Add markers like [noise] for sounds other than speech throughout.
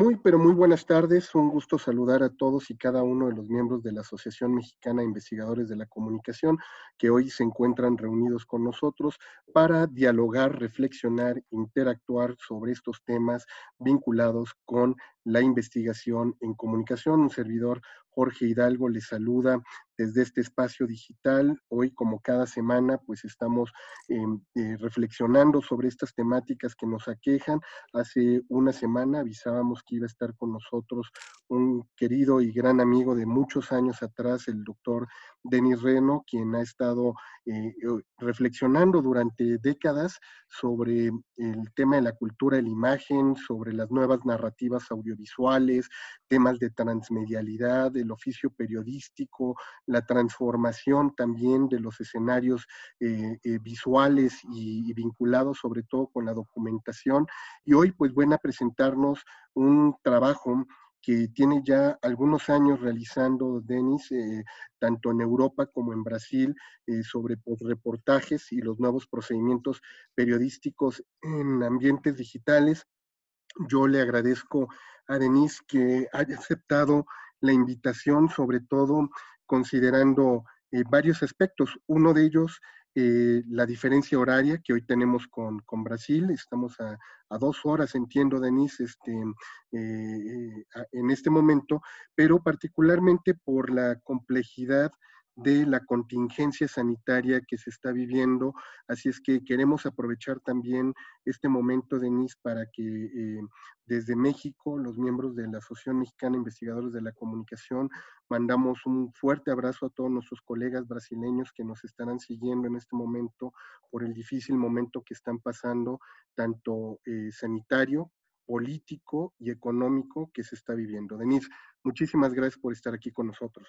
Muy, pero muy buenas tardes. Un gusto saludar a todos y cada uno de los miembros de la Asociación Mexicana de Investigadores de la Comunicación que hoy se encuentran reunidos con nosotros para dialogar, reflexionar, interactuar sobre estos temas vinculados con la investigación en comunicación. Un servidor, Jorge Hidalgo, les saluda desde este espacio digital. Hoy, como cada semana, pues estamos em, eh, reflexionando sobre estas temáticas que nos aquejan. Hace una semana avisábamos que iba a estar con nosotros un querido y gran amigo de muchos años atrás, el doctor Denis Reno, quien ha estado eh, reflexionando durante décadas sobre el tema de la cultura la imagen, sobre las nuevas narrativas audiovisuales visuales, temas de transmedialidad, el oficio periodístico, la transformación también de los escenarios eh, eh, visuales y, vinculados sobre todo con la documentación. Y hoy pues buena a presentarnos un trabajo que tiene ya algunos años realizando Denis, eh, tanto en Europa como en Brasil, sobre pues, reportajes y los nuevos procedimientos periodísticos en ambientes digitales. Yo le agradezco a Denise que haya aceptado la invitación, sobre todo considerando eh, varios aspectos. Uno de ellos, eh, la diferencia horaria que hoy tenemos con, Brasil. Estamos a, dos horas, entiendo, Denise, este, eh, en este momento, pero particularmente por la complejidad de la contingencia sanitaria que se está viviendo. Así es que queremos aprovechar también este momento, Denise, para que eh, desde México, los miembros de la Asociación Mexicana de Investigadores de la Comunicación, mandamos un fuerte abrazo a todos nuestros colegas brasileños que nos estarán siguiendo en este momento por el difícil momento que están pasando, tanto eh, sanitario político y económico que se está viviendo. Denise, muchísimas gracias por estar aquí con nosotros.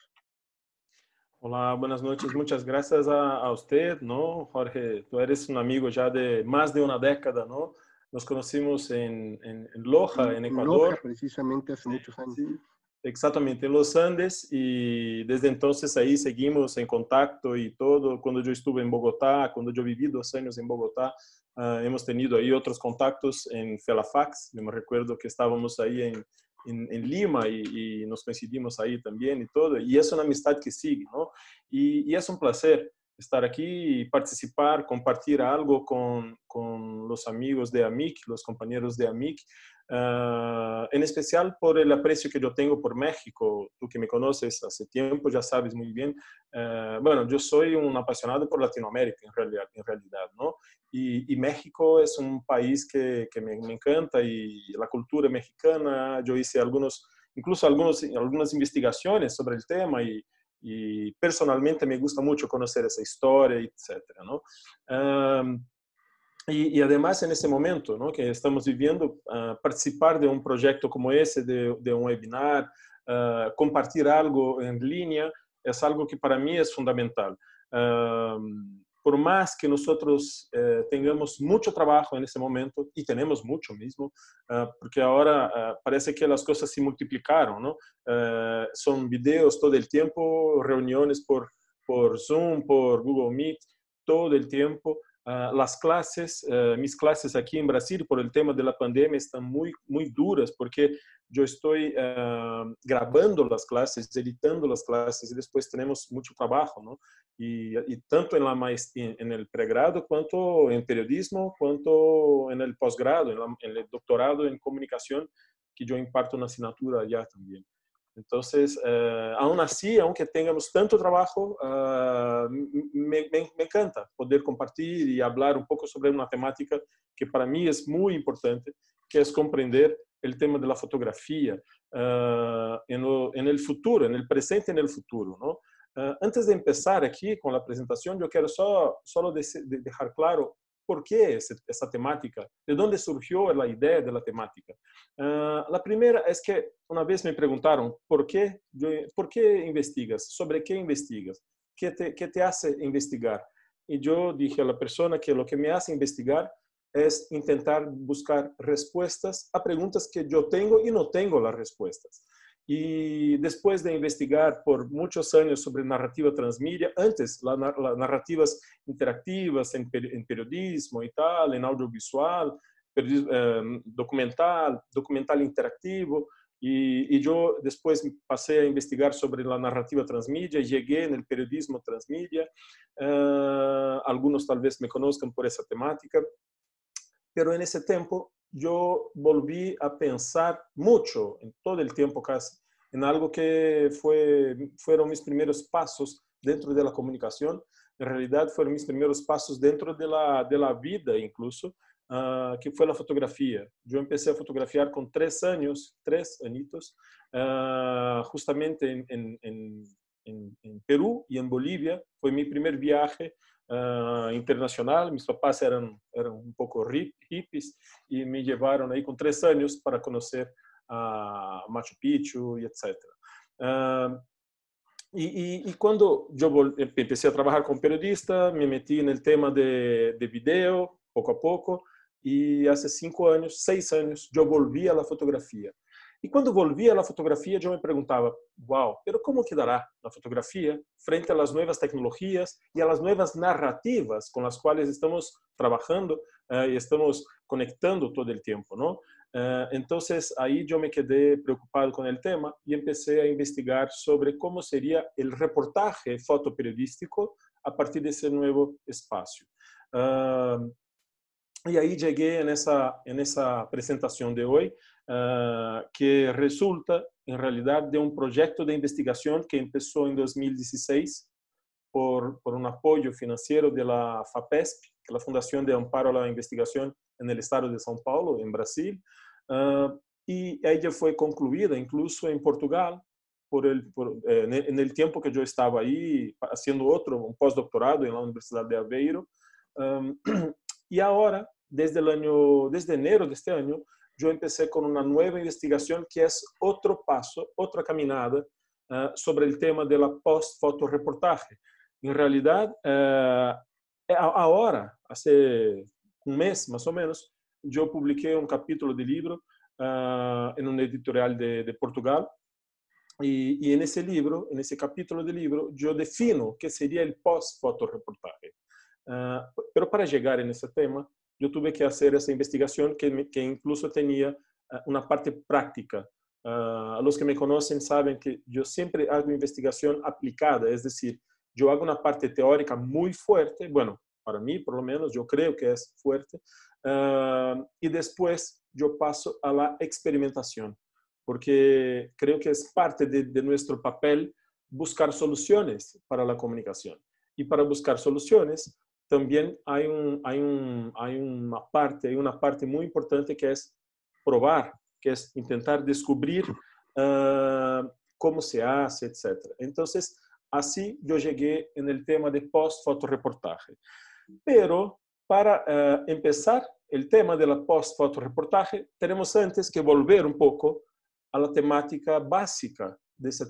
Hola, buenas noches. Muchas gracias a, usted, ¿no? Jorge, tú eres un amigo ya de más de una década, ¿no? Nos conocimos en, en, Loja, en Ecuador. precisamente hace muchos años. Exactamente, en los Andes y desde entonces ahí seguimos en contacto y todo. Cuando yo estuve en Bogotá, cuando yo viví dos años en Bogotá, ah, hemos tenido ahí otros contactos en Felafax. me recuerdo que estábamos ahí en, en, Lima y, nos coincidimos ahí también y todo. Y es una amistad que sigue, ¿no? Y, es un placer estar aquí y participar, compartir algo con, con los amigos de AMIC, los compañeros de AMIC, Ah, en especial por el aprecio que yo tengo por México. Tú que me conoces hace tiempo ya sabes muy bien. Ah, bueno, yo soy un apasionado por Latinoamérica en realidad, en realidad ¿no? Y, México es un país que, que me, encanta y la cultura mexicana. Yo hice algunos, incluso algunos, algunas investigaciones sobre el tema y, personalmente me gusta mucho conocer esa historia, etcétera, ¿no? Ah, y, además en ese momento que estamos viviendo, ah, participar de un proyecto como ese, de, un webinar, ah, compartir algo en línea, es algo que para mí es fundamental. Ah, por más que nosotros eh, tengamos mucho trabajo en ese momento, y tenemos mucho mismo, porque ahora parece que las cosas se multiplicaron, ¿no? son videos todo el tiempo, reuniones por, por Zoom, por Google Meet, todo el tiempo, Ah, las clases, eh, mis clases aquí en Brasil por el tema de la pandemia están muy, muy duras porque yo estoy ah, grabando las clases, editando las clases y después tenemos mucho trabajo, ¿no? Y, tanto en, la en el pregrado, cuanto en periodismo, cuanto en el posgrado, en, en, el doctorado en comunicación que yo imparto una asignatura allá también. Entonces, eh, aún así, aunque tengamos tanto trabajo, eh, me, encanta poder compartir y hablar un poco sobre una temática que para mí es muy importante, que es comprender el tema de la fotografía eh, en, el futuro, en el presente y en el futuro. antes de empezar aquí con la presentación, yo quiero solo dejar claro por qué esa, temática, de dónde surgió la idea de la temática. Ah, la primera es que una vez me preguntaron, ¿por qué, ¿por qué investigas? ¿Sobre qué investigas? ¿Qué te hace investigar? Y yo dije a la persona que lo que me hace investigar es intentar buscar respuestas a preguntas que yo tengo y no tengo las respuestas. Y después de investigar por muchos años sobre narrativa transmedia, antes las narrativas interactivas en, periodismo y tal, en audiovisual, em, documental, documental interactivo, y, yo después pasé a investigar sobre la narrativa transmedia, llegué en el periodismo transmedia, eh, algunos tal vez me conozcan por esa temática, pero en ese tiempo yo volví a pensar mucho, en todo el tiempo casi, en algo que fue, fueron mis primeros pasos dentro de la comunicación. En realidad fueron mis primeros pasos dentro de la, vida incluso, ah, que fue la fotografía. Yo empecé a fotografiar con tres años, tres añitos, ah, justamente en, en Perú y en Bolivia. Fue mi primer viaje uh, internacional. Meus papás eram eram um pouco hippies e me levaram aí com três anos para conhecer a uh, Machu Picchu e etc. Uh, e, e, e, quando eu comecei a trabalhar como periodista, me meti no tema de, de vídeo, pouco a pouco, e há cinco anos, seis anos, eu volvi à fotografia. E quando volvia à fotografia, eu me perguntava: "Uau, pero como quedará a fotografia frente às novas tecnologias e às novas narrativas com as quais estamos trabalhando eh, e estamos conectando todo o tempo, não?" Eh, então, aí eu me quedei preocupado com o tema e comecei a investigar sobre como seria o reportaje fotoperiodístico a partir desse novo espaço. Eh, e aí cheguei nessa nessa apresentação de hoje Ah, que resulta, en realidad, de un proyecto de investigación que empezó en 2016 por, por un apoyo financiero de la FAPESP, la Fundación de Amparo a la Investigación en el Estado de São Paulo, en Brasil, ah, y ella fue concluida incluso en Portugal por el, eh, en, el, tiempo que yo estaba ahí haciendo otro, un postdoctorado en la Universidad de Aveiro. Ah, [clears throat] y ahora, desde, el año, desde enero de este año, yo empecé con una nueva investigación que es otro paso, otra caminada eh, sobre el tema de la post-fotoreportaje. En realidad, eh, ahora, hace un mes más o menos, yo publiqué un capítulo de libro eh, en un editorial de, Portugal y, en ese libro, en ese capítulo de libro, yo defino qué sería el post-fotoreportaje. pero para llegar en ese tema, yo tuve que hacer esa investigación que, incluso tenía ah, una parte práctica. Ah, los que me conocen saben que yo siempre hago investigación aplicada, es decir, yo hago una parte teórica muy fuerte, bueno, para mí por lo menos yo creo que es fuerte, ah, y después yo paso a la experimentación, porque creo que es parte de, de nuestro papel buscar soluciones para la comunicación. Y para buscar soluciones, también hay, un, hay, un, hay una parte, hay una parte muy importante que es probar, que es intentar descubrir ah, cómo se hace, etc. Entonces, así yo llegué en el tema de post-fotoreportaje. Pero para ah, empezar el tema de la post-fotoreportaje, tenemos antes que volver un poco a la temática básica de ese,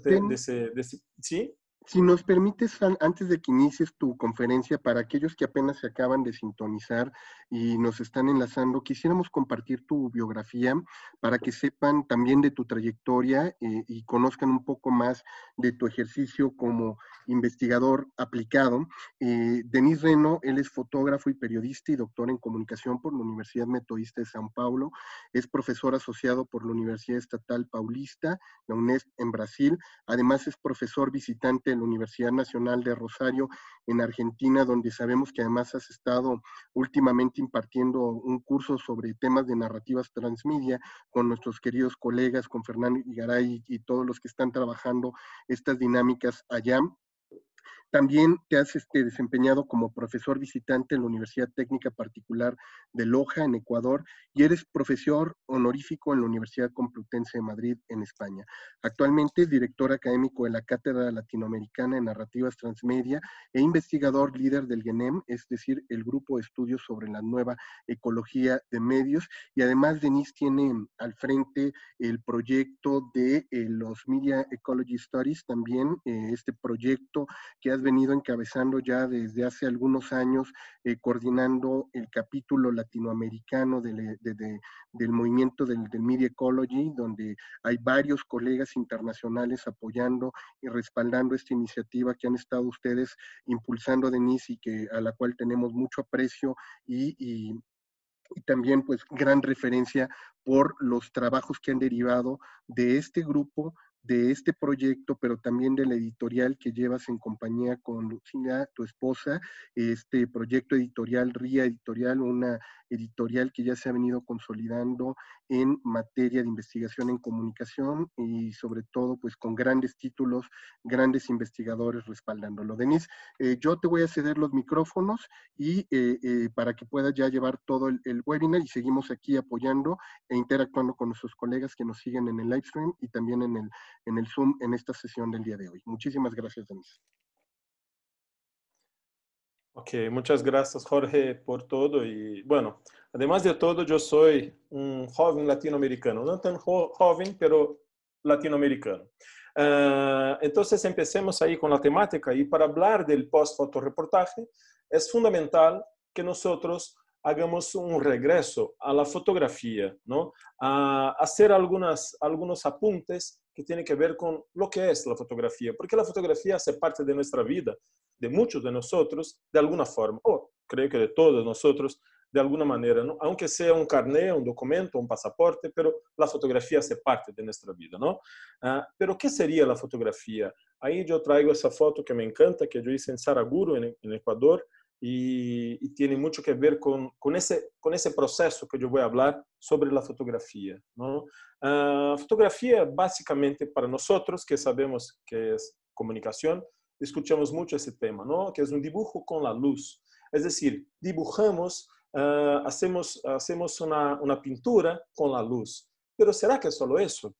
de ¿sí? Si nos permites, antes de que inicies tu conferencia, para aquellos que apenas se acaban de sintonizar y nos están enlazando, quisiéramos compartir tu biografía para que sepan también de tu trayectoria eh, y conozcan un poco más de tu ejercicio como investigador aplicado. Eh, Denis Reno, él es fotógrafo y periodista y doctor en comunicación por la Universidad Metodista de San Paulo. Es profesor asociado por la Universidad Estatal Paulista, la UNED en Brasil. Además es profesor visitante la Universidad Nacional de Rosario en Argentina, donde sabemos que además has estado últimamente impartiendo un curso sobre temas de narrativas transmedia con nuestros queridos colegas, con Fernando Igaray y todos los que están trabajando estas dinámicas allá también te has este, desempeñado como profesor visitante en la Universidad Técnica Particular de Loja, en Ecuador, y eres profesor honorífico en la Universidad Complutense de Madrid, en España. Actualmente es director académico de la Cátedra Latinoamericana en Narrativas Transmedia e investigador líder del GENEM, es decir, el Grupo de Estudios sobre la Nueva Ecología de Medios. Y además, Denise tiene al frente el proyecto de eh, los Media Ecology stories también eh, este proyecto que ha venido encabezando ya desde hace algunos años, eh, coordinando el capítulo latinoamericano del, del movimiento del, Media Ecology, donde hay varios colegas internacionales apoyando y respaldando esta iniciativa que han estado ustedes impulsando, Denise, y que, a la cual tenemos mucho aprecio y, y también pues gran referencia por los trabajos que han derivado de este grupo de este proyecto, pero también de la editorial que llevas en compañía con Lucina, tu esposa, este proyecto editorial RIA Editorial, una editorial que ya se ha venido consolidando en materia de investigación en comunicación y sobre todo pues con grandes títulos, grandes investigadores respaldándolo. Denise, eh, yo te voy a ceder los micrófonos y eh, eh, para que puedas ya llevar todo el, el, webinar y seguimos aquí apoyando e interactuando con nuestros colegas que nos siguen en el live stream y también en el en el Zoom en esta sesión del día de hoy. Muchísimas gracias, Denise. Ok, muchas gracias Jorge por todo y bueno, además de todo yo soy un joven latinoamericano, no tan joven, pero latinoamericano. Ah, entonces empecemos ahí con la temática y para hablar del post-fotoreportaje es fundamental que nosotros hagamos un regreso a la fotografía, ¿no? A hacer algunos apuntes que tienen que ver con lo que es la fotografía, porque la fotografía hace parte de nuestra vida, de muchos de nosotros, de alguna forma, o creo que de todos nosotros, de alguna manera, aunque sea un carnet, un documento, un pasaporte, pero la fotografía hace parte de nuestra vida, ¿no? Ah, pero ¿qué sería la fotografía? Ahí yo traigo esa foto que me encanta, que yo hice en Saraguro, en Ecuador, y, tiene mucho que ver con, con, ese, con ese proceso que yo voy a hablar sobre la fotografía. ¿no? Ah, fotografía básicamente para nosotros que sabemos que es comunicación, escuchamos mucho ese tema, ¿no? que es un dibujo con la luz. Es decir, dibujamos, ah, hacemos, hacemos una, una, pintura con la luz. Pero ¿será que es solo eso?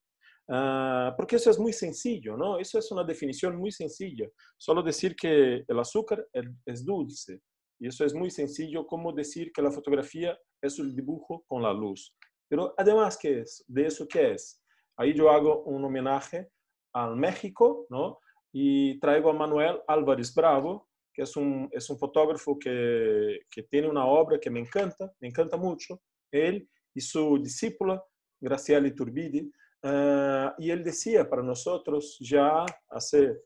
Ah, porque eso es muy sencillo, ¿no? Eso es una definición muy sencilla. Solo decir que el azúcar es dulce. Y eso es muy sencillo, como decir que la fotografía es un dibujo con la luz. Pero además, ¿qué es? ¿De eso qué es? Ahí yo hago un homenaje al México, ¿no? Y traigo a Manuel Álvarez Bravo, que es un, es un fotógrafo que, que tiene una obra que me encanta, me encanta mucho, él y su discípula, Graciela Iturbide. Ah, y él decía para nosotros ya hace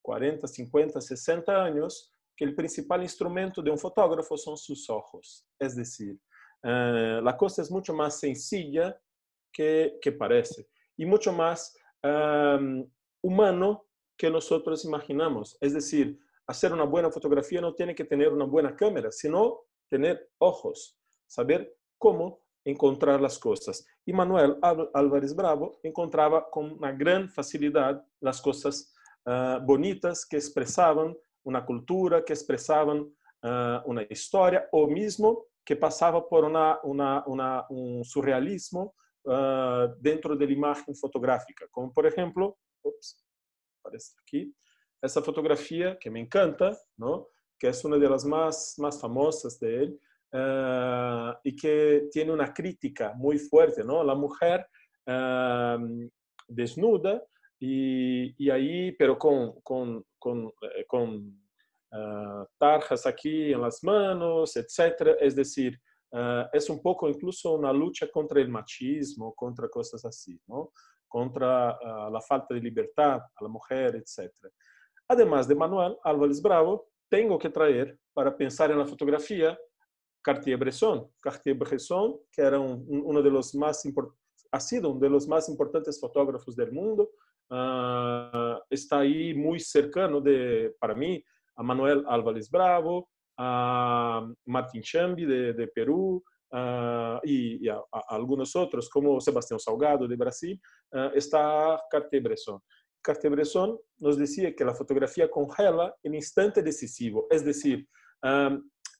40, 50, 60 años, que el principal instrumento de un fotógrafo son sus ojos. Es decir, eh, la cosa es mucho más sencilla que, parece y mucho más em, humano que nosotros imaginamos. Es decir, hacer una buena fotografía no tiene que tener una buena cámara, sino tener ojos, saber cómo encontrar las cosas. Y Manuel Álvarez Bravo encontraba con una gran facilidad las cosas eh, bonitas que expresaban una cultura, que expresaban eh, una historia o mismo que pasaba por un surrealismo eh, dentro de la imagen fotográfica. Como, por ejemplo, esta aparece aquí que me encanta, que es una de las más famosas de él eh, y que tiene una crítica muy fuerte, no mujer mujer desnuda, y, y ahí, pero con, con, con, eh, con ah, tarjas aquí en las manos, etc. Es decir, ah, es un poco incluso una lucha contra el machismo, contra cosas así, ¿no? contra ah, la falta de libertad a la mujer, etc. Además de Manuel Álvarez Bravo, tengo que traer para pensar en la fotografía Cartier-Bresson. Cartier-Bresson, que era uno de los más ha sido uno de los más importantes fotógrafos del mundo, Ah, está ahí muy cercano de, para mí, a Manuel Álvarez Bravo, a Martín Chambi de, Perú ah, y, a, algunos otros, como Sebastián Salgado de Brasil, ah, está Cartier-Bresson. Cartier-Bresson nos decía que la fotografía congela el instante decisivo, es decir,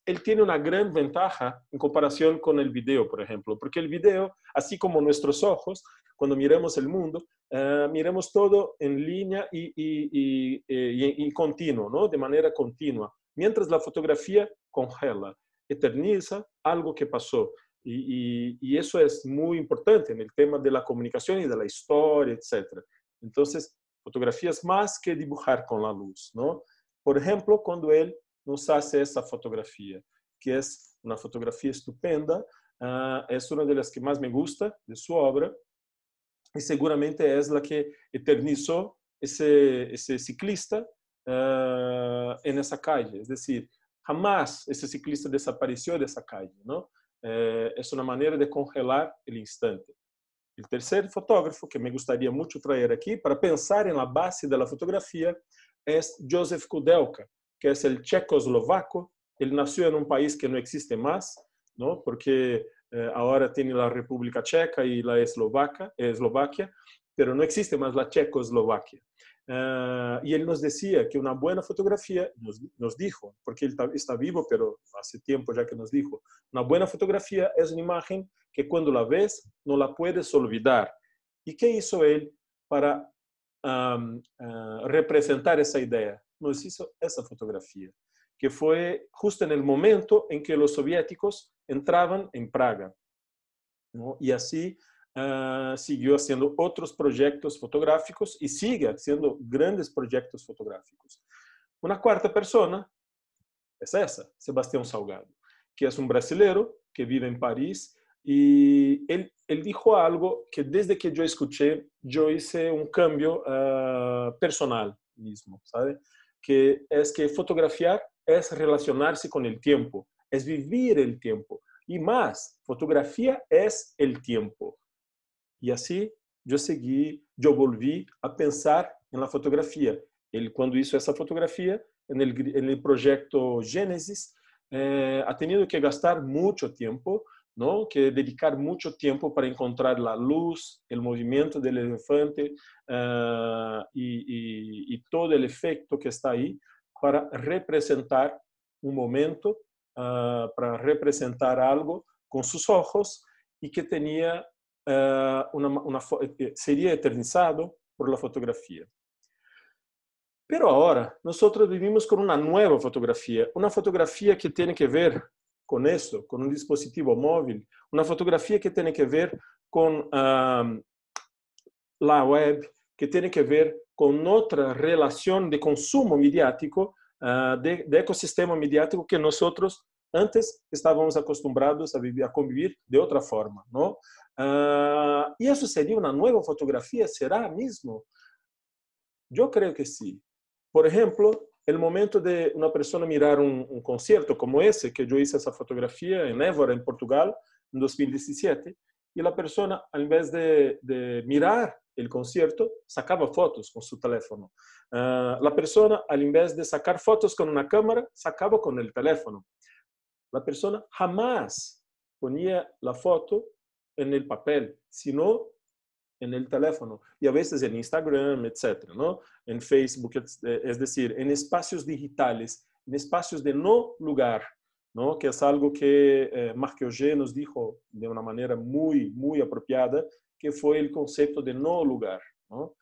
él tiene una gran ventaja en comparación con el video, por ejemplo, porque el video, así como nuestros ojos, cuando miremos el mundo, eh, miremos todo en línea eh, y, y, continuo, ¿no? de manera continua, mientras la fotografía congela, eterniza algo que pasó. Y, eso es muy importante en el tema de la comunicación y de la historia, etc. Entonces, fotografías más que dibujar con la luz. ¿no? Por ejemplo, cuando él não faz essa fotografia, que é uma fotografia estupenda, eh, é uma das que mais me gusta de sua obra, e seguramente é a que eternizou esse, esse ciclista uh, eh, nessa calle. É decir, jamais esse ciclista desapareceu dessa calle. Não? É, eh, é uma maneira de congelar o instante. O terceiro fotógrafo que me gostaria muito trazer aqui para pensar na base da fotografia é Joseph Kudelka, que es el checoslovaco. Él nació en un país que no existe más, ¿no? porque eh, ahora tiene la República Checa y la Eslovaca, Eslovaquia, pero no existe más la Checoslovaquia. Eh, y él nos decía que una buena fotografía, nos, dijo, porque él está, vivo, pero hace tiempo ya que nos dijo, una buena fotografía es una imagen que cuando la ves no la puedes olvidar. ¿Y qué hizo él para eh, representar esa idea? nos hizo esa fotografía, que fue justo en el momento en que los soviéticos entraban en Praga. Y así ah, siguió haciendo otros proyectos fotográficos y sigue haciendo grandes proyectos fotográficos. Una cuarta persona es esa, Sebastián Salgado, que es un brasileño que vive en París y él, él, dijo algo que desde que yo escuché, yo hice un cambio ah, personal mismo, ¿sabe? que es que fotografiar es relacionarse con el tiempo, es vivir el tiempo. Y más, fotografía es el tiempo. Y así yo seguí, yo volví a pensar en la fotografía. Él cuando hizo esa fotografía, en el, proyecto Génesis, eh, ha tenido que gastar mucho tiempo ¿no? que dedicar mucho tiempo para encontrar la luz, el movimiento del elefante eh, y, todo el efecto que está ahí para representar un momento, eh, para representar algo con sus ojos y que tenía eh, sería eternizado por la fotografía. Pero ahora nosotros vivimos con una nueva fotografía, una fotografía que tiene que ver con esto, con un dispositivo móvil, una fotografía que tiene que ver con la web, que tiene que ver con otra relación de consumo mediático, ah, de, ecosistema mediático que nosotros antes estábamos acostumbrados a, vivir, a convivir de otra forma, ¿no? Ah, ¿Y eso sería una nueva fotografía? ¿Será mismo? Yo creo que sí. Por ejemplo, el momento de una persona mirar un, concierto como ese, que yo hice esa fotografía en Évora, en Portugal, en 2017, y la persona, en vez de, mirar el concierto, sacaba fotos con su teléfono. Ah, la persona, al vez de sacar fotos con una cámara, sacaba con el teléfono. La persona jamás ponía la foto en el papel, sino en el teléfono y a veces en Instagram, etcétera, ¿no? En Facebook, eh, es decir, en espacios digitales, en espacios de no lugar, ¿no? Que es algo que eh, Marc nos dijo de una manera muy, muy apropiada, que fue el concepto de no lugar, ¿no?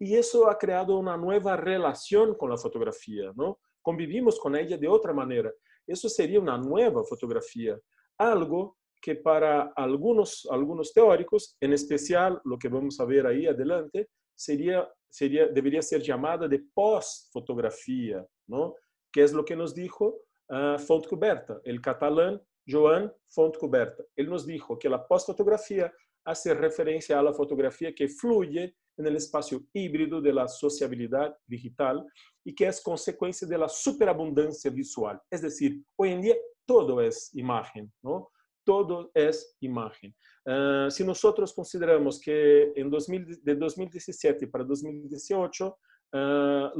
y eso ha creado una nueva relación con la fotografía, ¿no? Convivimos con ella de otra manera. Eso sería una nueva fotografía, algo que para algunos, algunos teóricos, en especial lo que vamos a ver ahí adelante, sería, sería, debería ser llamada de post-fotografía, ¿no? que es lo que nos dijo ah, Fontcuberta, el catalán Joan Fontcuberta. Él nos dijo que la postfotografía hace referencia a la fotografía que fluye en el espacio híbrido de la sociabilidad digital y que es consecuencia de la superabundancia visual. Es decir, hoy en día todo es imagen, ¿no? todo es imagen. Ah, si nosotros consideramos que en de 2017 para 2018, ah,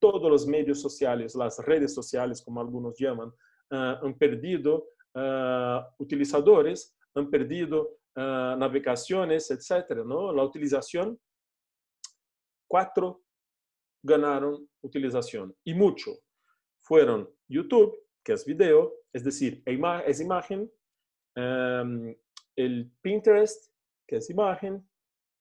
todos los medios sociales, las redes sociales, como algunos llaman, ah, han perdido utilizadores, han perdido navegaciones, etc. La utilización, cuatro ganaron utilización y mucho. Fueron YouTube, que es video, es decir, es imagen, Em, el Pinterest, que es imagen,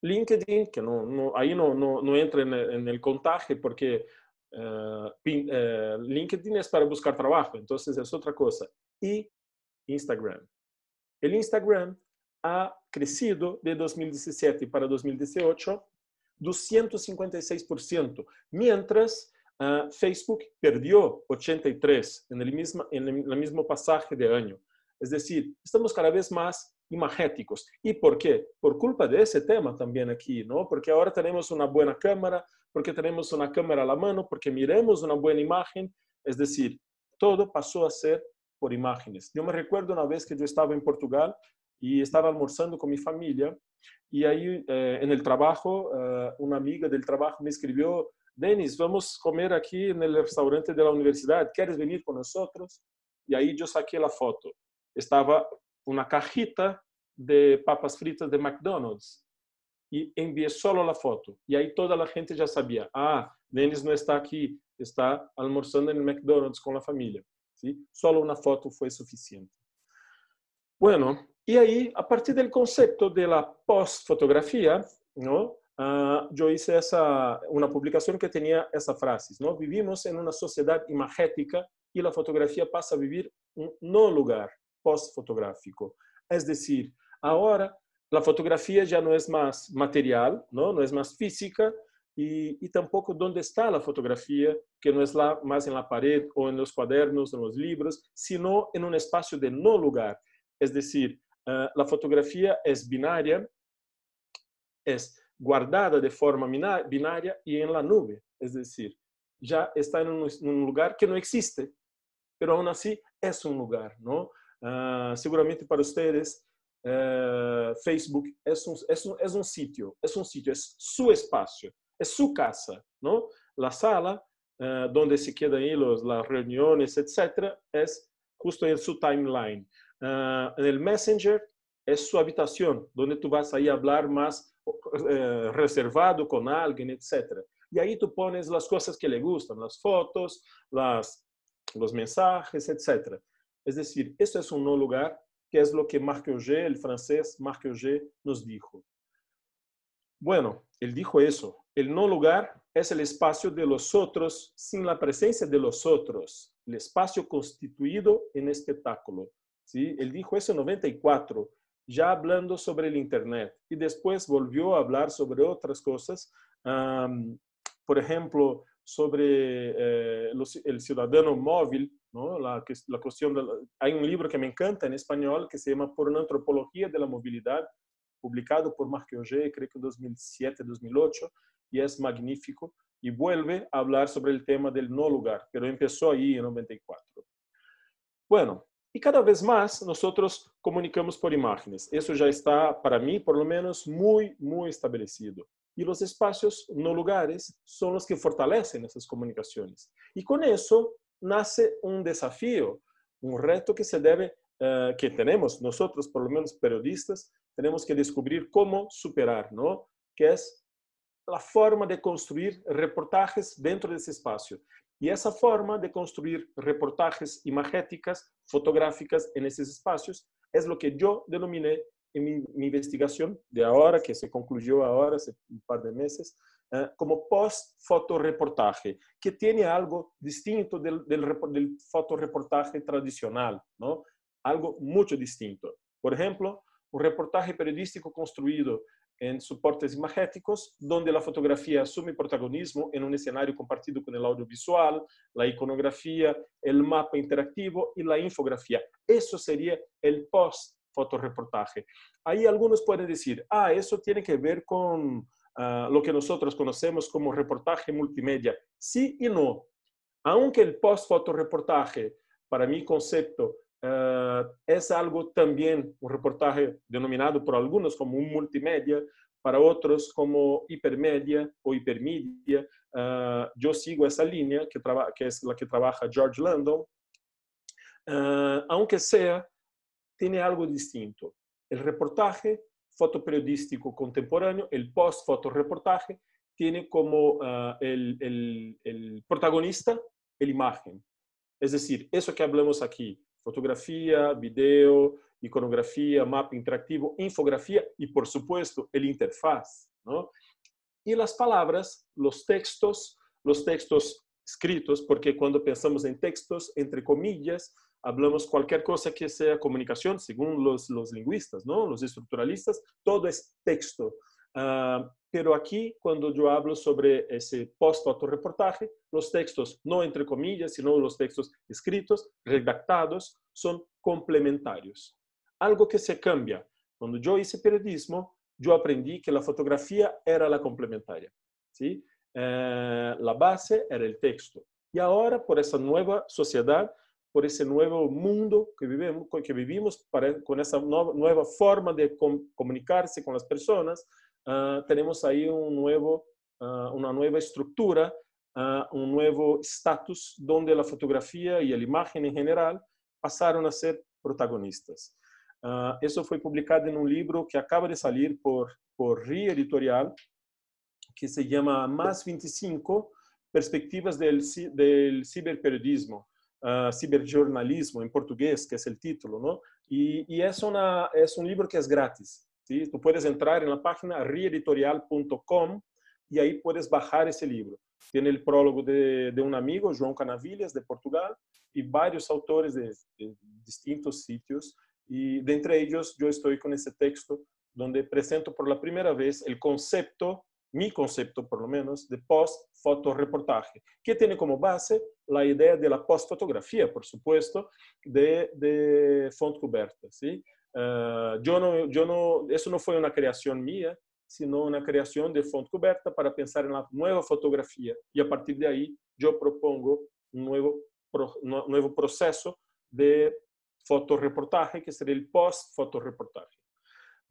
LinkedIn, que no, ahí no, entra en, el contaje porque eh, eh, LinkedIn es para buscar trabajo, entonces es otra cosa. Y Instagram. El Instagram ha crecido de 2017 para 2018 256%, mientras ah, Facebook perdió 83% en el mismo pasaje de año. Es decir, estamos cada vez más imagéticos. ¿Y por qué? Por culpa de ese tema también aquí, ¿no? Porque ahora tenemos una buena cámara, porque tenemos una cámara a la mano, porque miremos una buena imagen. Es decir, todo pasó a ser por imágenes. Yo me recuerdo una vez que yo estaba en Portugal y estaba almorzando con mi familia y ahí eh, en el trabajo, eh, una amiga del trabajo me escribió, Denis, vamos a comer aquí en el restaurante de la universidad, ¿quieres venir con nosotros? Y ahí yo saqué la foto estaba una cajita de papas fritas de McDonald's y envié solo la foto. Y ahí toda la gente ya sabía, ah, Denis no está aquí, está almorzando en McDonald's con la familia. ¿Sí? Solo una foto fue suficiente. Bueno, y ahí, a partir del concepto de la postfotografía, ¿no? Ah, yo hice esa, una publicación que tenía esa frase. ¿no? Vivimos en una sociedad imagética y la fotografía pasa a vivir un no lugar post fotográfico Es decir, ahora la fotografía ya no es más material, no, no es más física y, tampoco dónde está la fotografía, que no es más en la pared o en los cuadernos, en los libros, sino en un espacio de no lugar. Es decir, eh, la fotografía es binaria, es guardada de forma binaria y en la nube. Es decir, ya está en un lugar que no existe, pero aún así es un lugar, ¿no? Ah, seguramente para ustedes, eh, Facebook es un, sitio, es un sitio, es su espacio, es su casa, ¿no? La sala eh, donde se quedan los las reuniones, etcétera, es justo en su timeline. Ah, en el Messenger es su habitación, donde tú vas ahí a hablar más eh, reservado con alguien, etcétera. Y ahí tú pones las cosas que le gustan, las fotos, las, los mensajes, etcétera. Es decir, eso es un no lugar, que es lo que Marc Auger, el francés Marc Auger, nos dijo. Bueno, él dijo eso. El no lugar es el espacio de los otros sin la presencia de los otros, el espacio constituido en espectáculo. ¿Sí? Él dijo eso en 94, ya hablando sobre el Internet. Y después volvió a hablar sobre otras cosas, por ejemplo, sobre eh, el ciudadano móvil la, la cuestión hay un libro que me encanta en español que se llama Por una antropología de la movilidad, publicado por Marc Auger, creo que en 2007, 2008, y es magnífico, y vuelve a hablar sobre el tema del no lugar, pero empezó ahí en 94. Bueno, y cada vez más nosotros comunicamos por imágenes. Eso ya está, para mí, por lo menos, muy, muy establecido. Y los espacios no lugares son los que fortalecen esas comunicaciones. Y con eso nace un desafío, un reto que se debe, eh, que tenemos nosotros, por lo menos periodistas, tenemos que descubrir cómo superar, ¿no? Que es la forma de construir reportajes dentro de ese espacio. Y esa forma de construir reportajes imagéticas, fotográficas en esos espacios, es lo que yo denominé en mi, mi investigación de ahora, que se concluyó ahora hace un par de meses, eh, como post-fotoreportaje, que tiene algo distinto del, del, fotoreportaje tradicional, ¿no? algo mucho distinto. Por ejemplo, un reportaje periodístico construido en soportes imagéticos, donde la fotografía asume protagonismo en un escenario compartido con el audiovisual, la iconografía, el mapa interactivo y la infografía. Eso sería el post-fotoreportaje. Ahí algunos pueden decir, ah, eso tiene que ver con Ah, lo que nosotros conocemos como reportaje multimedia. Sí y no. Aunque el post-fotoreportaje, para mi concepto, ah, es algo también un reportaje denominado por algunos como un multimedia, para otros como hipermedia o hipermedia. Ah, yo sigo esa línea que, que, es la que trabaja George Landon. aunque sea, tiene algo distinto. El reportaje fotoperiodístico contemporáneo, el post-fotoreportaje, tiene como ah, el, el, protagonista el imagen. Es decir, eso que hablamos aquí, fotografía, video, iconografía, mapa interactivo, infografía y, por supuesto, el interfaz. ¿no? Y las palabras, los textos, los textos escritos, porque cuando pensamos en textos, entre comillas, hablamos cualquier cosa que sea comunicación, según los, los lingüistas, ¿no? los estructuralistas, todo es texto. Ah, pero aquí, cuando yo hablo sobre ese post-autorreportaje, los textos, no entre comillas, sino los textos escritos, redactados, son complementarios. Algo que se cambia. Cuando yo hice periodismo, yo aprendí que la fotografía era la complementaria. ¿sí? Eh, la base era el texto. Y ahora, por esa nueva sociedad, por ese nuevo mundo que vivimos, que vivimos con esa nueva forma de comunicarse con las personas, ah, tenemos ahí un nuevo, ah, una nueva estructura, ah, un nuevo estatus donde la fotografía y la imagen en general pasaron a ser protagonistas. eso fue publicado en un libro que acaba de salir por, por Editorial, que se llama Más 25, Perspectivas del, del Ciberperiodismo Ah, ciberjornalismo en portugués, que es el título, ¿no? Y, es, una, es un libro que es gratis, ¿sí? Tú puedes entrar en la página rieditorial.com y ahí puedes bajar ese libro. Tiene el prólogo de, un amigo, João Canavillas, de Portugal, y varios autores de, de, distintos sitios. Y de entre ellos yo estoy con ese texto donde presento por la primera vez el concepto mi concepto por lo menos, de post-fotoreportaje, que tiene como base la idea de la post-fotografía, por supuesto, de, de font cubierta. ¿sí? Eh, yo no, yo no, eso no fue una creación mía, sino una creación de font cubierta para pensar en la nueva fotografía. Y a partir de ahí yo propongo un nuevo, nuevo proceso de fotoreportaje, que sería el post-fotoreportaje.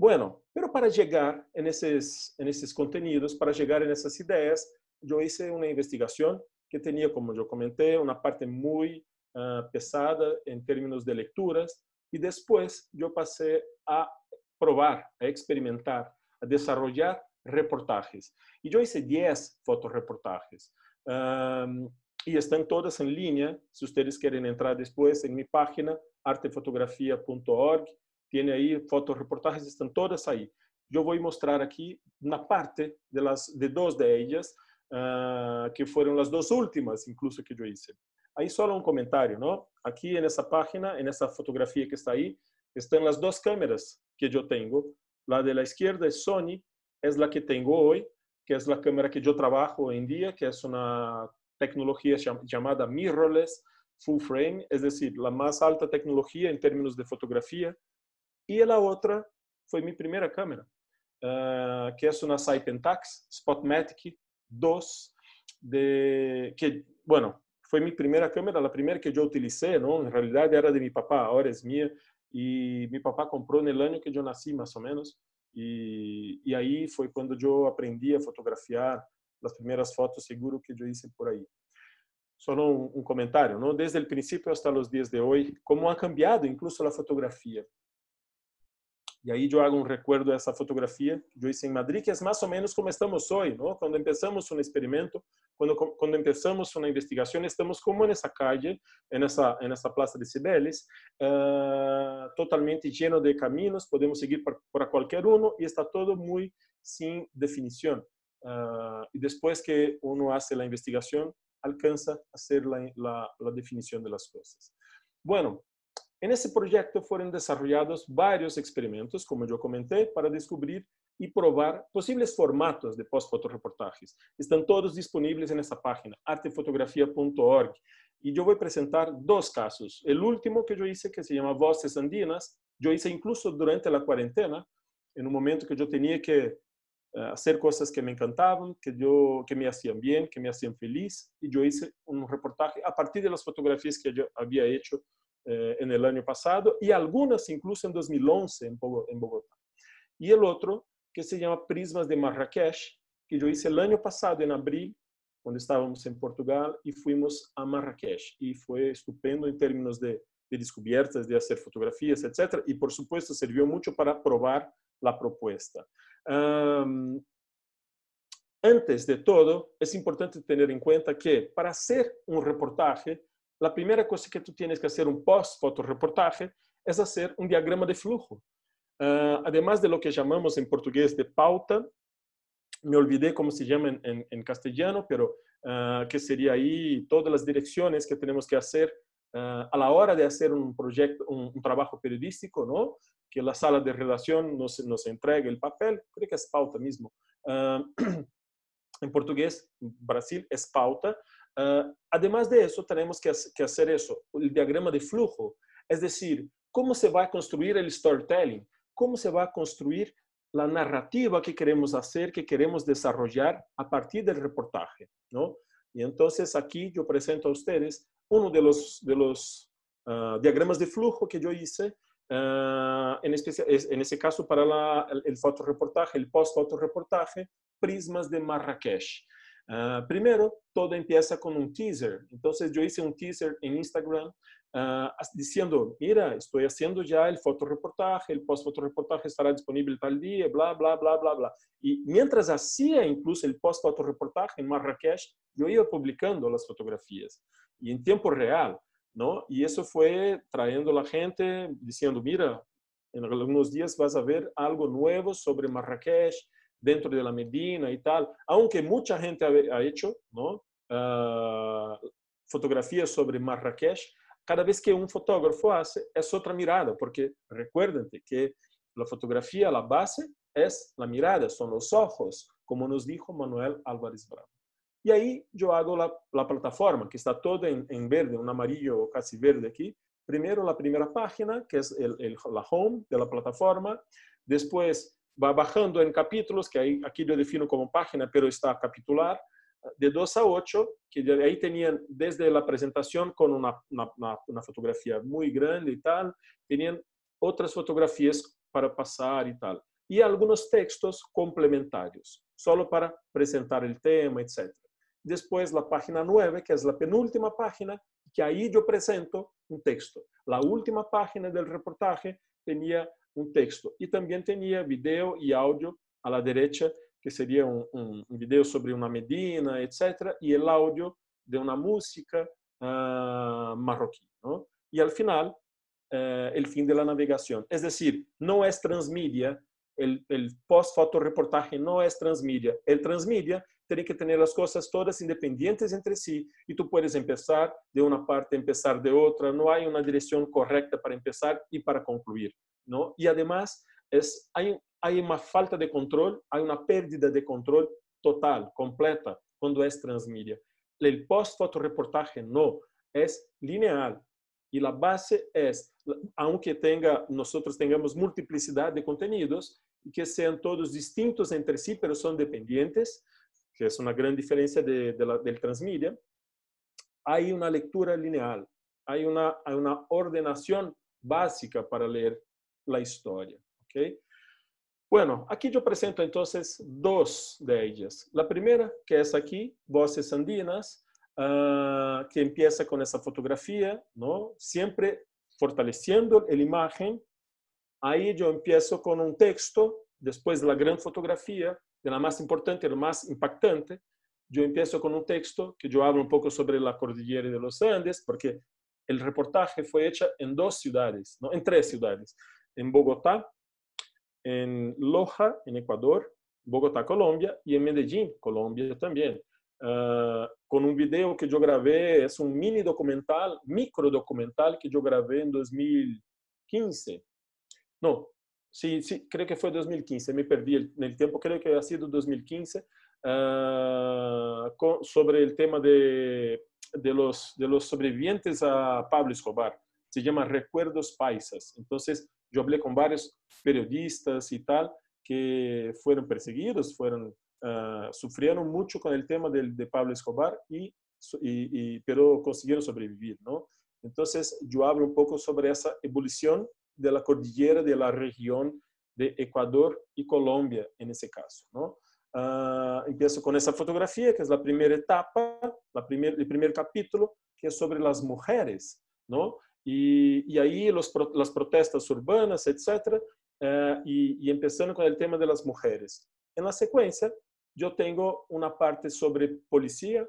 Bueno, pero para llegar en esos, en contenidos, para llegar en esas ideas, yo hice una investigación que tenía, como yo comenté, una parte muy ah, pesada en términos de lecturas y después yo pasé a probar, a experimentar, a desarrollar reportajes. Y yo hice 10 fotoreportajes. y están todas en línea. Si ustedes quieren entrar después en mi página, artefotografía.org, tiene ahí reportajes, están todas ahí. Yo voy a mostrar aquí una parte de, las, de dos de ellas, ah, que fueron las dos últimas incluso que yo hice. Ahí solo un comentario, ¿no? Aquí en esa página, en esa fotografía que está ahí, están las dos cámaras que yo tengo. La de la izquierda es Sony, es la que tengo hoy, que es la cámara que yo trabajo hoy en día, que es una tecnología llamada mirrorless, full frame, es decir, la más alta tecnología en términos de fotografía E a outra foi minha primeira câmera, uh, que é uma Sai Pentax Spotmatic 2, de, que, bueno, foi minha primeira câmera, a primeira que eu utilizei, não? Na realidade era de meu papá, agora é minha, e meu papá comprou no ano que eu nasci, mais ou menos, e, e aí foi quando eu aprendi a fotografiar as primeiras fotos seguro que eu hice por aí. Só um, um comentário, não? Desde o princípio até os dias de hoje, como ha cambiado incluso a fotografia. Y ahí yo hago un recuerdo de esa fotografía, yo hice en Madrid, que es más o menos como estamos hoy, ¿no? Cuando empezamos un experimento, cuando empezamos una una investigación estamos como en esa calle, en esa Plaza de Cibeles, eh, totalmente lleno de caminos, podemos seguir para cualquier uno, y está todo muy sin definición. Eh, y después que uno hace la investigación, alcanza a hacer la definición de las cosas. Bueno, en ese proyecto fueron desarrollados varios experimentos, como yo comenté, para descubrir y probar posibles formatos de post-fotoreportajes. Están todos disponibles en esta página, artefotografía.org. Y yo voy a presentar dos casos. El último que yo hice, que se llama Voces Andinas, yo hice incluso durante la cuarentena, en un momento que yo tenía que eh, hacer cosas que me encantaban, que, yo, que me hacían bien, que me hacían feliz. Y yo hice un reportaje a partir de las fotografías que yo había hecho eh, en el año pasado y algunas incluso en 2011 en, Bogotá. Y el otro que se llama Prismas de Marrakech, que yo hice el año pasado en abril, cuando estábamos en Portugal y fuimos a Marrakech. Y fue estupendo en términos de, descubiertas, de hacer fotografías, etc. Y por supuesto sirvió mucho para probar la propuesta. antes de todo, es importante tener en cuenta que para hacer un reportaje, la primera cosa que tú tienes que hacer un post-fotoreportaje es hacer un diagrama de flujo. Eh, además de lo que llamamos en portugués de pauta, me olvidé cómo se llama en, castellano, pero eh, que sería ahí todas las direcciones que tenemos que hacer eh, a la hora de hacer un proyecto, un, trabajo periodístico, ¿no? Que la sala de redacción nos, nos entregue el papel, creo que es pauta mismo. [clears throat] en portugués, Brasil, es pauta. Ah, además de eso, tenemos que, hacer eso, el diagrama de flujo, es decir, cómo se va a construir el storytelling, cómo se va a construir la narrativa que queremos hacer, que queremos desarrollar a partir del reportaje, ¿no? Y entonces aquí yo presento a ustedes uno de los, ah, diagramas de flujo que yo hice, ah, en, este, en ese caso para el, el fotoreportaje, el post-fotoreportaje, Prismas de Marrakech. Ah, primero, todo empieza con un teaser. Entonces yo hice un teaser en Instagram ah, diciendo, mira, estoy haciendo ya el fotoreportaje, el post-fotoreportaje estará disponible tal día, bla, bla, bla, bla, bla. Y mientras hacía incluso el post-fotoreportaje en Marrakech, yo iba publicando las fotografías y en tiempo real, ¿no? Y eso fue trayendo a la gente diciendo, mira, en algunos días vas a ver algo nuevo sobre Marrakech, dentro de la Medina y tal, aunque mucha gente ha, hecho ¿no? Ah, fotografías sobre Marrakech, cada vez que un fotógrafo hace es otra mirada, porque recuérdate que la fotografía, la base es la mirada, son los ojos, como nos dijo Manuel Álvarez Bravo. Y ahí yo hago la, plataforma, que está toda en, verde, un amarillo casi verde aquí. Primero la primera página, que es el, la home de la plataforma. Después va bajando en capítulos, que aquí yo defino como página, pero está capitular, de 2 a 8, que ahí tenían desde la presentación con una, una, una, fotografía muy grande y tal, tenían otras fotografías para pasar y tal, y algunos textos complementarios, solo para presentar el tema, etc. Después la página 9, que es la penúltima página, que ahí yo presento un texto. La última página del reportaje tenía un texto y también tenía video y audio a la derecha, que sería un, video sobre una medina, etcétera, y el audio de una música ah, marroquí. Y al final, eh, el fin de la navegación. Es decir, no es transmedia, el, post foto reportaje, no es transmedia. El transmedia tiene que tener las cosas todas independientes entre sí. Y tú puedes empezar de una parte, empezar de otra. No hay una dirección correcta para empezar y para concluir, ¿no? Y además es, hay, hay una falta de control, Hay una pérdida de control total, completa, cuando es transmedia. El post-fotoreportaje no, Es lineal, Y la base es, aunque tenga nosotros tengamos multiplicidad de contenidos, y que sean todos distintos entre sí, pero son dependientes, que es una gran diferencia del transmedia, hay una lectura lineal, hay una, una ordenación básica para leer la historia. ¿okay? Bueno, aquí yo presento entonces dos de ellas. La primera, que es aquí, Voces Andinas, ah, que empieza con esa fotografía, ¿no? siempre fortaleciendo la imagen. Ahí yo empiezo con un texto, después la gran fotografía, de la más importante, la más impactante, yo empiezo con un texto que yo hablo un poco sobre la cordillera de los Andes, porque el reportaje fue hecho en dos ciudades, ¿no? en tres ciudades, en Bogotá, en Loja, en Ecuador, Bogotá, Colombia, y en Medellín, Colombia también. Ah, con un video que yo grabé, es un mini documental, micro documental que yo grabé en 2015. No, Sí, sí, creo que fue 2015, me perdí el, en el tiempo, creo que ha sido 2015, ah, sobre el tema de, de, los, de los sobrevivientes a Pablo Escobar. Se llama Recuerdos Paisas. Entonces, yo hablé con varios periodistas y tal que fueron perseguidos, fueron, ah, sufrieron mucho con el tema de, de Pablo Escobar, y, y, y, pero consiguieron sobrevivir, ¿no? Entonces, yo hablo un poco sobre esa evolución de la cordillera de la región de Ecuador y Colombia, en ese caso. ¿no? Ah, empiezo con esa fotografía, que es la primera etapa, la primer, el primer capítulo, que es sobre las mujeres, ¿no? Y, y ahí los, las protestas urbanas, etcétera, eh, y, empezando con el tema de las mujeres. En la secuencia, yo tengo una parte sobre policía,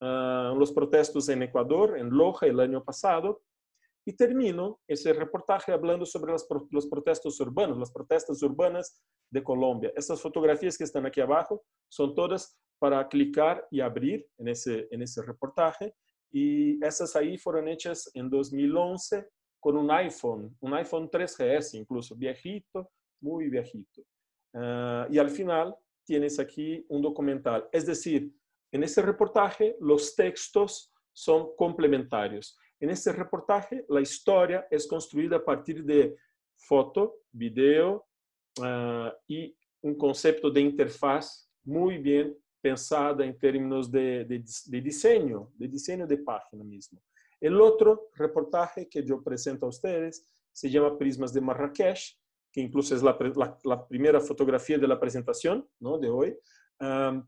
ah, los protestos en Ecuador, en Loja, el año pasado, y termino ese reportaje hablando sobre los protestos urbanos, las protestas urbanas de Colombia. Estas fotografías que están aquí abajo son todas para clicar y abrir en ese, en ese reportaje. Y esas ahí fueron hechas en 2011 con un iPhone, un iPhone 3GS incluso, viejito, muy viejito. Ah, y al final tienes aquí un documental. Es decir, en ese reportaje los textos son complementarios. En este reportaje, la historia es construida a partir de foto, video ah, y un concepto de interfaz muy bien pensada en términos de, diseño, de diseño de página mismo. El otro reportaje que yo presento a ustedes se llama Prismas de Marrakech, que incluso es la, primera fotografía de la presentación ¿no? de hoy. Ah,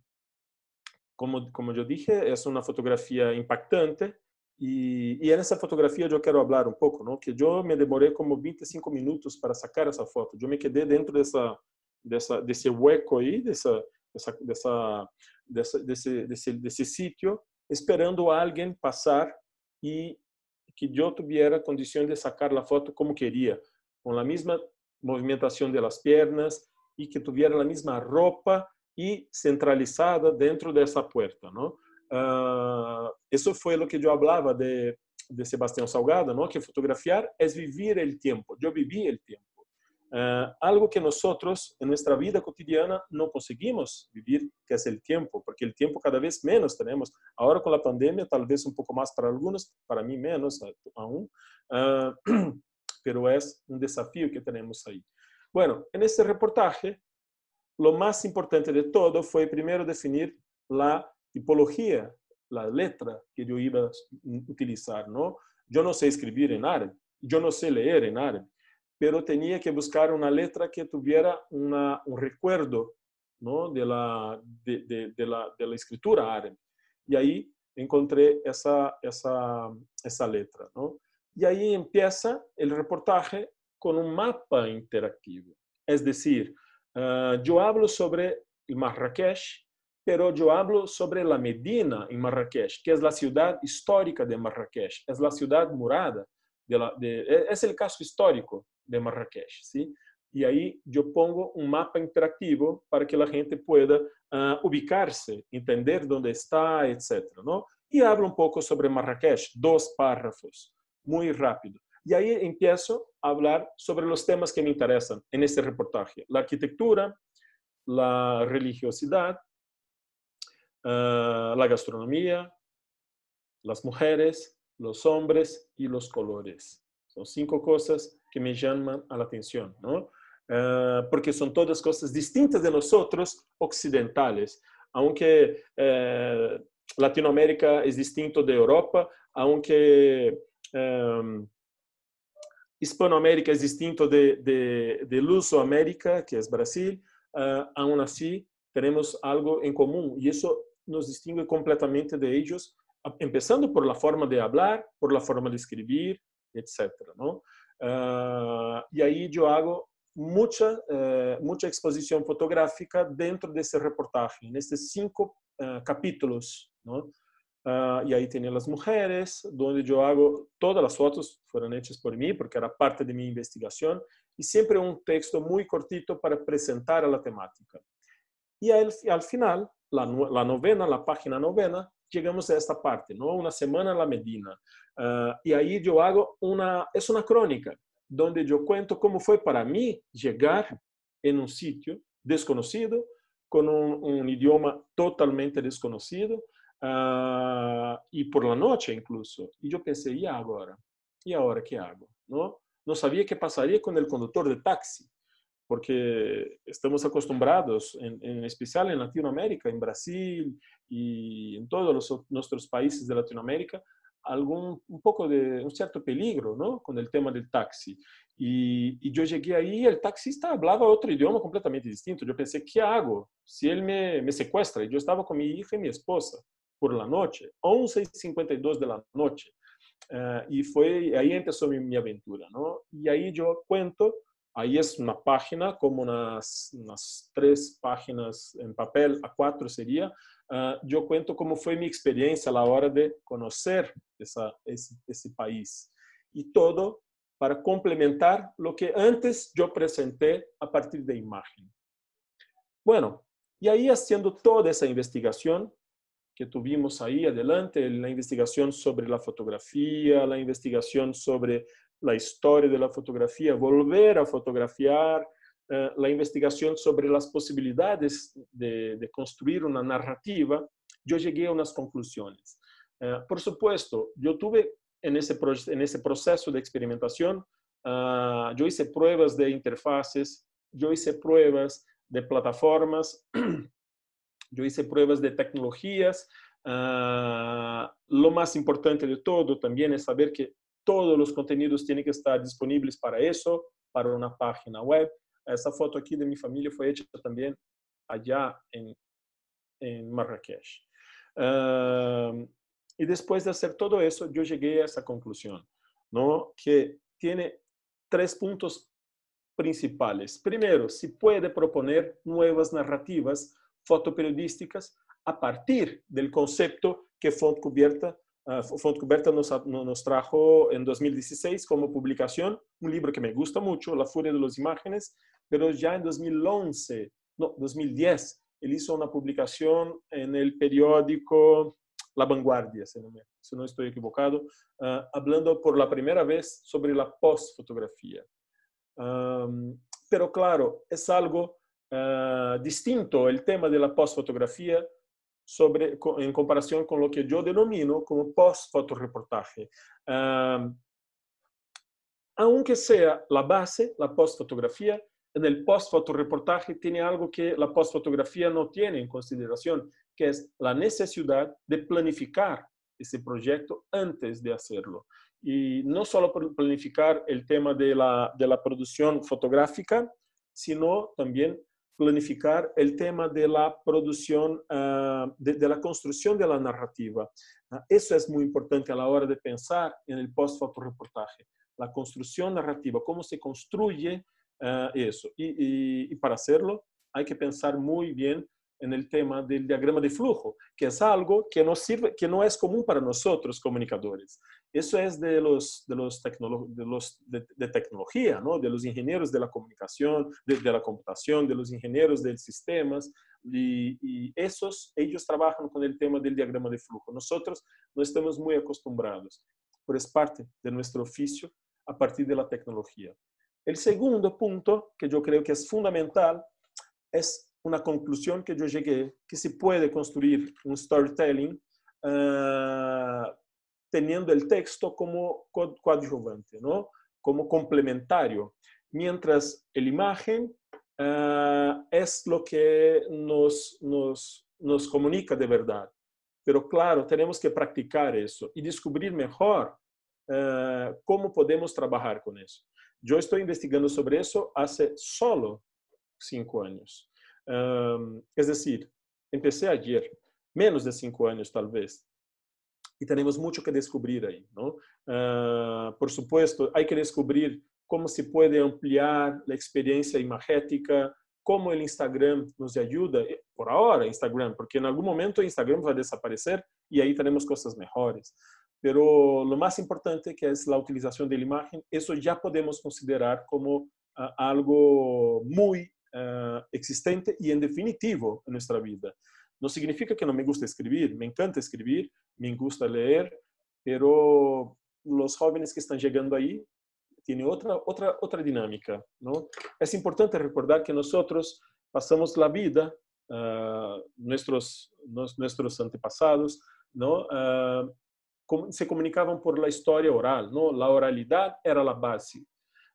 como, como yo dije, es una fotografía impactante y en esa fotografía yo quiero hablar un poco, que yo me demoré como 25 minutos para sacar esa foto. Yo me quedé dentro de ese hueco ahí, de ese sitio, esperando a alguien pasar y que yo tuviera condición de sacar la foto como quería, con la misma movimentación de las piernas y que tuviera la misma ropa y centralizada dentro de puerta, puerta. Ah, eso fue lo que yo hablaba de, Sebastián Salgado, ¿no? que fotografiar es vivir el tiempo. Yo viví el tiempo. Ah, algo que nosotros en nuestra vida cotidiana no conseguimos vivir, que es el tiempo, porque el tiempo cada vez menos tenemos. Ahora con la pandemia, tal vez un poco más para algunos, para mí menos aún, ah, [clears throat] pero es un desafío que tenemos ahí. Bueno, en este reportaje, lo más importante de todo fue primero definir la tipología, la letra que yo iba a utilizar, ¿no? Yo no sé escribir en árabe, yo no sé leer en árabe, pero tenía que buscar una letra que tuviera una, un recuerdo, ¿no? De la, de, de, la, de la escritura árabe. Y ahí encontré esa, esa, esa letra, ¿no? Y ahí empieza el reportaje con un mapa interactivo. Es decir, ah, yo hablo sobre Marrakech, pero yo hablo sobre la Medina en Marrakech, que es la ciudad histórica de Marrakech, es la ciudad murada, de la, de, es el caso histórico de Marrakech, ¿sí? Y ahí yo pongo un mapa interactivo para que la gente pueda uh, ubicarse, entender dónde está, etc. ¿no? Y hablo un poco sobre Marrakech, dos párrafos, muy rápido. Y ahí empiezo a hablar sobre los temas que me interesan en este reportaje, la arquitectura, la religiosidad, Eh, la gastronomía, las mujeres, los hombres y los colores. Son cinco cosas que me llaman a la atención, ¿no? Eh, porque son todas cosas distintas de nosotros occidentales. Aunque eh, Latinoamérica es distinto de Europa, aunque em, Hispanoamérica es distinto de, de, Lusoamérica, que es Brasil, aún así tenemos algo en común y eso nos distingue completamente de ellos, empezando por la forma de hablar, por la forma de escribir, etc. ¿no? Uh, y ahí yo hago mucha, uh, mucha exposición fotográfica dentro de ese reportaje, en estos cinco uh, capítulos. ¿no? Ah, y ahí tienen las mujeres, donde yo hago todas las fotos, fueron hechas por mí porque era parte de mi investigación, y siempre un texto muy cortito para presentar a la temática. Y al, final, la, novena, la página novena, llegamos a esta parte, ¿no? Una semana en la Medina. Ah, y ahí yo hago una, es una crónica, donde yo cuento cómo fue para mí llegar en un sitio desconocido, con un, idioma totalmente desconocido, ah, y por la noche incluso. Y yo pensé, ¿y ahora? ¿Y ahora qué hago? ¿No? no sabía qué pasaría con el conductor de taxi porque estamos acostumbrados, en, especial en Latinoamérica, en Brasil y en todos los, nuestros países de Latinoamérica, algún, un poco de un cierto peligro ¿no? con el tema del taxi. Y, yo llegué ahí y el taxista hablaba otro idioma completamente distinto. Yo pensé, ¿qué hago si él me, secuestra? Y yo estaba con mi hija y mi esposa por la noche, 11.52 de la noche. Ah, y fue ahí empezó mi, mi aventura, ¿no? Y ahí yo cuento Ahí es una página, como unas, unas tres páginas en papel, a cuatro sería. Ah, yo cuento cómo fue mi experiencia a la hora de conocer ese país. Y todo para complementar lo que antes yo presenté a partir de imagen. Bueno, y ahí haciendo toda esa investigación que tuvimos ahí adelante, la investigación sobre la fotografía, la investigación sobre la historia de la fotografía, volver a fotografiar, eh, la investigación sobre las posibilidades de, construir una narrativa, yo llegué a unas conclusiones. Eh, por supuesto, yo tuve en ese, en ese proceso de experimentación, ah, yo hice pruebas de interfaces, yo hice pruebas de plataformas, [clears throat] yo hice pruebas de tecnologías. Ah, lo más importante de todo también es saber que todos los contenidos tienen que estar disponibles para eso, para una página web. Esta foto aquí de mi familia fue hecha también allá en, Marrakech. Em, y después de hacer todo eso, yo llegué a esa conclusión, ¿no? Que tiene tres puntos principales. Primero, si puede proponer nuevas narrativas fotoperiodísticas a partir del concepto que fue cubierta Uh, nos, trajo en 2016 como publicación un libro que me gusta mucho, La Furia de las Imágenes, pero ya en 2011, no, 2010, él hizo una publicación en el periódico La Vanguardia, si no, estoy equivocado, ah, hablando por la primera vez sobre la postfotografía. fotografía, pero claro, es algo ah, distinto el tema de la postfotografía sobre, en comparación con lo que yo denomino como post-fotoreportaje. aunque sea la base, la post-fotografía, en el post-fotoreportaje tiene algo que la post-fotografía no tiene en consideración, que es la necesidad de planificar ese proyecto antes de hacerlo. Y no solo planificar el tema de la, de la producción fotográfica, sino también planificar el tema de la producción, ah, de, la construcción de la narrativa. Ah, eso es muy importante a la hora de pensar en el post-fotoreportaje, la construcción narrativa, cómo se construye ah, eso. Y, y, para hacerlo hay que pensar muy bien en el tema del diagrama de flujo, que es algo que no, sirve, que no es común para nosotros comunicadores. Eso es de los, de los, de, los de, tecnología, ¿no? de los ingenieros de la comunicación, de, la computación, de los ingenieros de sistemas. Y, esos, ellos trabajan con el tema del diagrama de flujo. Nosotros no estamos muy acostumbrados, pero es parte de nuestro oficio a partir de la tecnología. El segundo punto que yo creo que es fundamental es una conclusión que yo llegué, que se puede construir un storytelling ah, teniendo el texto como coadyuvante, ¿no? como complementario, mientras la imagen ah, es lo que nos, nos, nos comunica de verdad. Pero claro, tenemos que practicar eso y descubrir mejor ah, cómo podemos trabajar con eso. Yo estoy investigando sobre eso hace solo cinco años. es decir, empecé ayer, menos de cinco años tal vez. y tenemos mucho que descubrir ahí, ¿no? Uh, por supuesto, hay que descubrir cómo se puede ampliar la experiencia imagética, cómo el Instagram nos ayuda, eh, por ahora Instagram, porque en algún momento Instagram va a desaparecer y ahí tenemos cosas mejores. Pero lo más importante que es la utilización de la imagen, eso ya podemos considerar como uh, algo muy uh, existente y en definitivo en nuestra vida. Não significa que não me gusta escrever, me encanta escrever, me gusta ler, pero os jovens que estão chegando aí têm outra outra outra dinâmica, não? É importante recordar que nós passamos a vida, uh, ah, nossos nossos antepassados, não, uh, ah, se comunicavam por la história oral, não? La oralidade era a base.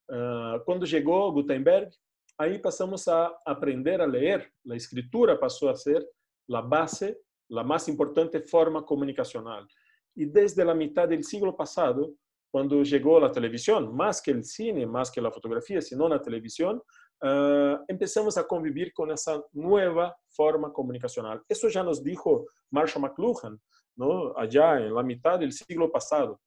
Uh, ah, quando chegou Gutenberg, aí passamos a aprender a ler, a escritura passou a ser la base, la más importante forma comunicacional. Y desde la mitad del siglo pasado, cuando llegó la televisión, más que el cine, más que la fotografía, sino la televisión, eh, empezamos a convivir con esa nueva forma comunicacional. Eso ya nos dijo Marshall McLuhan, ¿no? allá en la mitad del siglo pasado.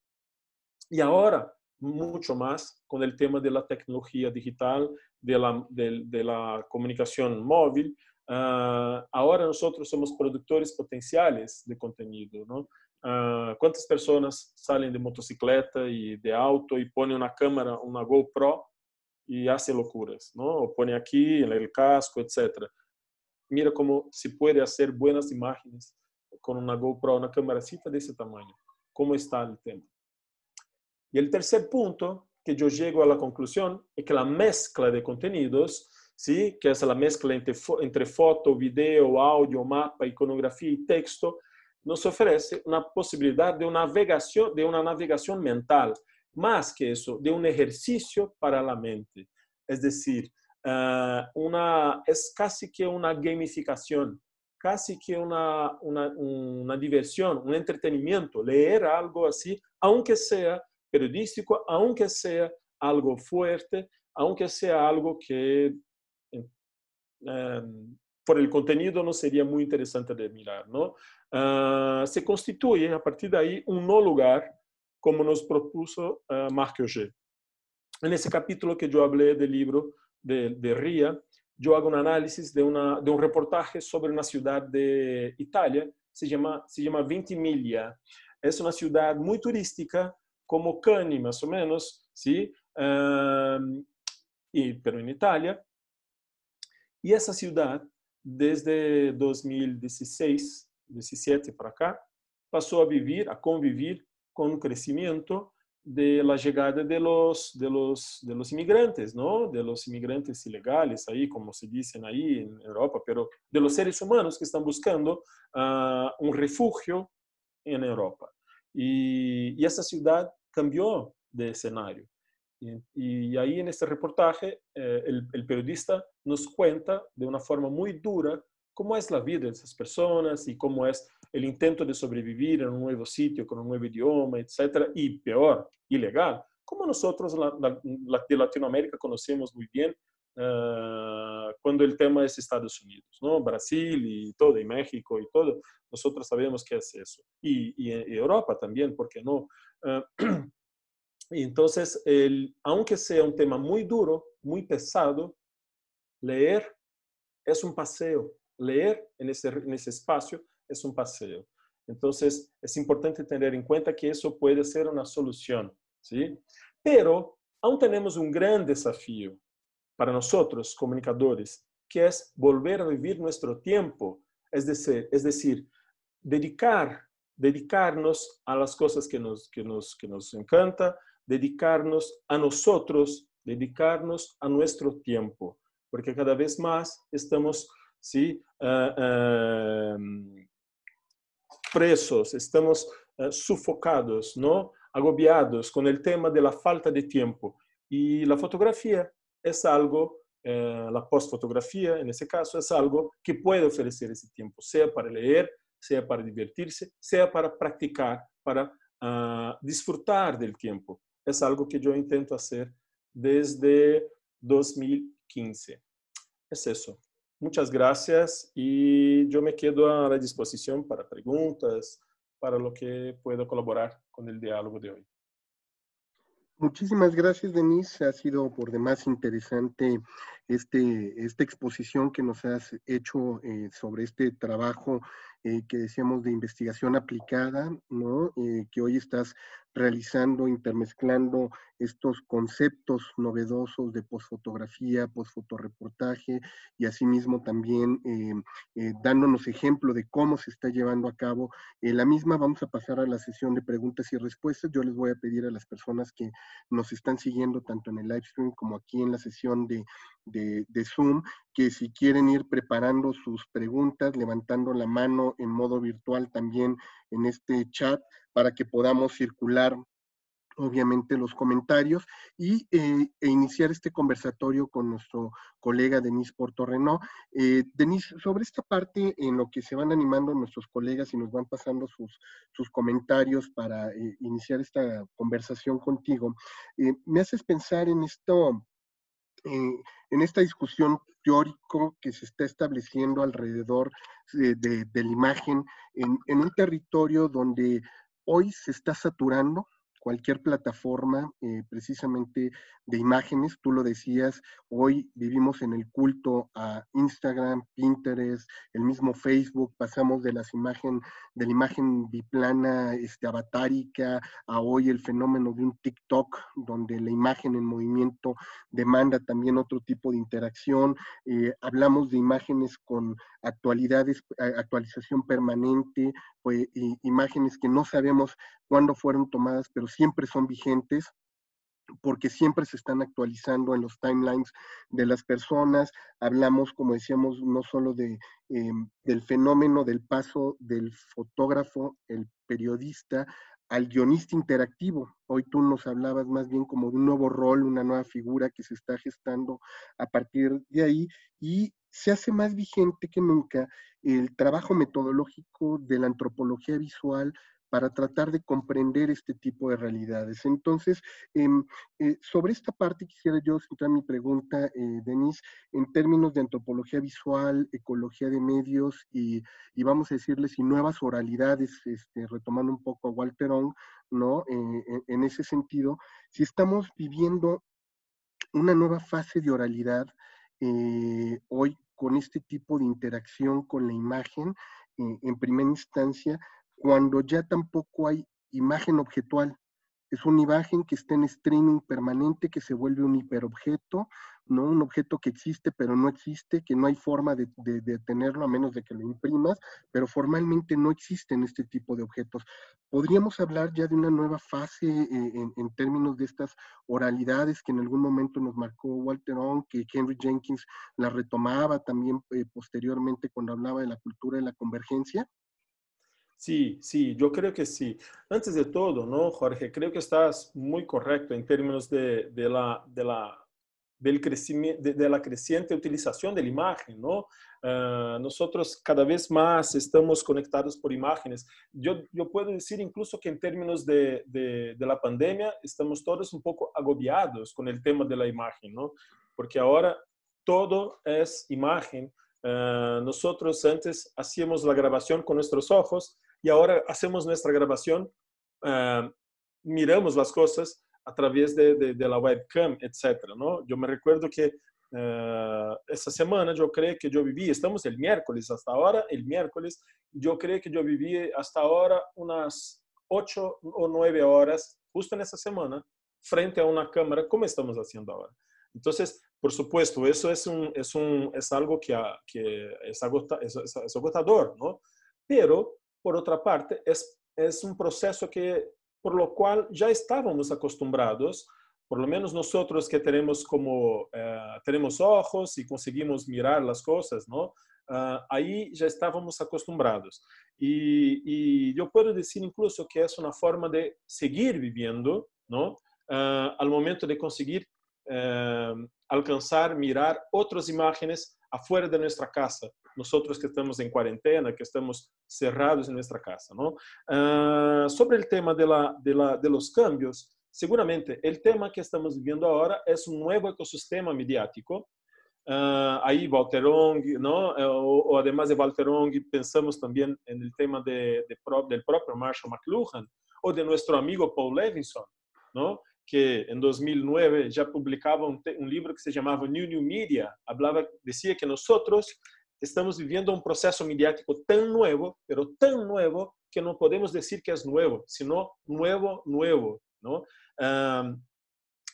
Y ahora, mucho más con el tema de la tecnología digital, de la, de la comunicación móvil, Uh, agora nós outros somos produtores potenciais de conteúdo, não? Uh, ah, quantas pessoas saem de motocicleta e de auto e põem na câmera uma GoPro e fazem loucuras, não? Ou põem aqui, no casco, etc. Mira como se pode fazer boas imagens com uma GoPro, uma cita desse tamanho. Como está o tema? E o terceiro ponto que eu chego à conclusão é que a mescla de conteúdos ¿sí? que es la mezcla entre, entre foto, video, audio, mapa, iconografía y texto, nos ofrece una posibilidad de, una navegación, de una navegación mental, más que eso, de un ejercicio para la mente. Es decir, eh, una, es casi que una gamificación, casi que una, una, una diversión, un entretenimiento, leer algo así, aunque sea periodístico, aunque sea algo fuerte, aunque sea algo que por ehm, el contenido não seria muito interessante de mirar, não? Uh, ehm, se constitui, a partir daí, um no lugar, como nos propuso uh, Marc Auger. Nesse capítulo que eu falei do livro de, de Ria, eu hago um análise de, de um reportagem sobre uma cidade de Itália, se chama, se chama Ventimiglia. É uma cidade muito turística, como Cani, mais ou menos, sim? Uh, e, pero em Itália, e essa cidade, desde 2016, 17 para cá, passou a viver, a conviver com o crescimento da chegada de los, de los, de los imigrantes, não? De los imigrantes ilegais aí, como se dizem aí em Europa, pero de los seres humanos que estão buscando uh, um refúgio em Europa. E, e essa cidade cambiou de cenário. Y, ahí en este reportaje eh, el, periodista nos cuenta de una forma muy dura cómo es la vida de esas personas y cómo es el intento de sobrevivir en un nuevo sitio, con un nuevo idioma, etcétera, y peor, ilegal. Como nosotros la, de Latinoamérica conocemos muy bien eh, cuando el tema es Estados Unidos, ¿no? Brasil y todo, y México y todo, nosotros sabemos que es eso. Y, Europa también, ¿por qué no? Eh, [clears throat] Entonces, aunque sea un tema muy duro, muy pesado, leer es un paseo. Leer en ese, espacio es un paseo. Entonces, es importante tener en cuenta que eso puede ser una solución, ¿sí? Pero aún tenemos un gran desafío para nosotros, comunicadores, que es volver a vivir nuestro tiempo, es decir, es decir dedicar, dedicarnos a las cosas que nos, que que nos encanta, dedicarnos a nosotros, dedicarnos a nuestro tiempo, porque cada vez más estamos ¿sí? Eh, em, presos, estamos eh, sufocados, ¿no? agobiados con el tema de la falta de tiempo. Y la fotografía es algo, eh, la postfotografía en ese caso, es algo que puede ofrecer ese tiempo, sea para leer, sea para divertirse, sea para practicar, para ah, disfrutar del tiempo es algo que yo intento hacer desde 2015. Es eso. Muchas gracias y yo me quedo a la disposición para preguntas, para lo que pueda colaborar con el diálogo de hoy. Muchísimas gracias, Denise. Ha sido por demás interesante este, esta exposición que nos has hecho eh, sobre este trabajo eh, que decíamos de investigación aplicada, ¿no? Eh, que hoy estás realizando, intermezclando estos conceptos novedosos de posfotografía, posfotoreportaje y asimismo también eh, eh, dándonos ejemplo de cómo se está llevando a cabo eh, la misma. Vamos a pasar a la sesión de preguntas y respuestas. Yo les voy a pedir a las personas que nos están siguiendo tanto en el live stream como aquí en la sesión de, de Zoom que si quieren ir preparando sus preguntas, levantando la mano en modo virtual también en este chat para que podamos circular obviamente los comentarios y eh, e iniciar este conversatorio con nuestro colega Denis Portorreno. Eh, Denis, sobre esta parte en lo que se van animando nuestros colegas y nos van pasando sus, sus comentarios para eh, iniciar esta conversación contigo, me haces pensar en esto, en esta discusión teórico que se está estableciendo alrededor de, la imagen en, un territorio donde hoy se está saturando, cualquier plataforma eh, precisamente de imágenes. Tú lo decías, hoy vivimos en el culto a Instagram, Pinterest, el mismo Facebook, pasamos de las imagen, de la imagen biplana, este, avatárica, a hoy el fenómeno de un TikTok, donde la imagen en movimiento demanda también otro tipo de interacción. Eh, hablamos de imágenes con actualidades, actualización permanente, imágenes que no sabemos cuándo fueron tomadas, pero siempre son vigentes porque siempre se están actualizando en los timelines de las personas. Hablamos, como decíamos, no solo de, em, del fenómeno del paso del fotógrafo, el periodista, al guionista interactivo. Hoy tú nos hablabas más bien como de un nuevo rol, una nueva figura que se está gestando a partir de ahí y se hace más vigente que nunca el trabajo metodológico de la antropología visual, para tratar de comprender este tipo de realidades. Entonces, em, eh, sobre esta parte quisiera yo centrar mi pregunta, eh, Denise, en términos de antropología visual, ecología de medios y, vamos a decirles, y nuevas oralidades, este, retomando un poco a Walter Ong, ¿no? Eh, en ese sentido, si estamos viviendo una nueva fase de oralidad hoy con este tipo de interacción con la imagen, en primera instancia, cuando ya tampoco hay imagen objetual. Es una imagen que está en streaming permanente, que se vuelve un hiperobjeto, ¿no? Un objeto que existe pero no existe, que no hay forma de, tenerlo a menos de que lo imprimas, pero formalmente no existen este tipo de objetos. Podríamos hablar ya de una nueva fase eh, en, términos de estas oralidades que en algún momento nos marcó Walter On, que Henry Jenkins la retomaba también eh, posteriormente cuando hablaba de la cultura de la convergencia, Sí, sí, yo creo que sí. Antes de todo, ¿no, Jorge? Creo que estás muy correcto en términos de, la, creciente utilización de la imagen, ¿no? Ah, nosotros cada vez más estamos conectados por imágenes. Yo, puedo decir incluso que en términos de, la pandemia estamos todos un poco agobiados con el tema de la imagen, ¿no? Porque ahora todo es imagen. Ah, nosotros antes hacíamos la grabación con nuestros ojos y ahora hacemos nuestra grabación, eh, miramos las cosas a través de, la webcam, etc. ¿no? Yo me recuerdo que eh, esa semana yo creo que yo viví, estamos el miércoles hasta ahora, el miércoles, yo creo que yo viví hasta ahora unas ocho o nueve horas justo en esa semana frente a una cámara como estamos haciendo ahora. Entonces, por supuesto, eso es, un, es, un, es algo que, es, es, agotador, ¿no? Pero por otra parte, es, un proceso que, por lo cual ya estábamos acostumbrados, por lo menos nosotros que tenemos como, eh, tenemos ojos y conseguimos mirar las cosas, ¿no? Ah, ahí ya estábamos acostumbrados. Y, yo puedo decir incluso que es una forma de seguir viviendo, ¿no? Ah, al momento de conseguir eh, alcanzar, mirar otras imágenes afuera de nuestra casa, nosotros que estamos en cuarentena, que estamos cerrados en nuestra casa. ¿no? Ah, sobre el tema de, la, de, los cambios, seguramente el tema que estamos viviendo ahora es un nuevo ecosistema mediático ah, ahí Valterong, ¿no? Eh, o, además de Valterong, pensamos también en el tema de, del propio Marshall McLuhan o de nuestro amigo Paul Levinson, ¿no? que en 2009 ya publicaba un, un libro que se llamaba New New Media, hablaba, decía que nosotros estamos viviendo un proceso mediático tan nuevo, pero tan nuevo que no podemos decir que es nuevo, sino nuevo, nuevo, ¿no?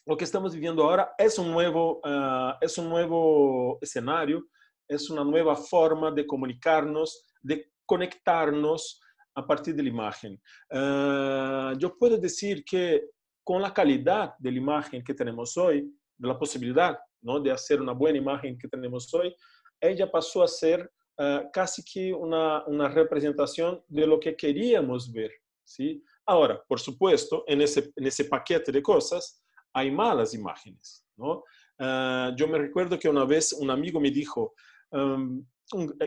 lo que estamos viviendo ahora es un nuevo, ah, es un nuevo escenario, es una nueva forma de comunicarnos, de conectarnos a partir de la imagen. Ah, yo puedo decir que con la calidad de la imagen que tenemos hoy, de la posibilidad ¿no? de hacer una buena imagen que tenemos hoy, ella pasó a ser ah, casi que una, representación de lo que queríamos ver. ¿sí? Ahora, por supuesto, en ese, paquete de cosas hay malas imágenes. ¿no? Ah, yo me recuerdo que una vez un amigo me dijo,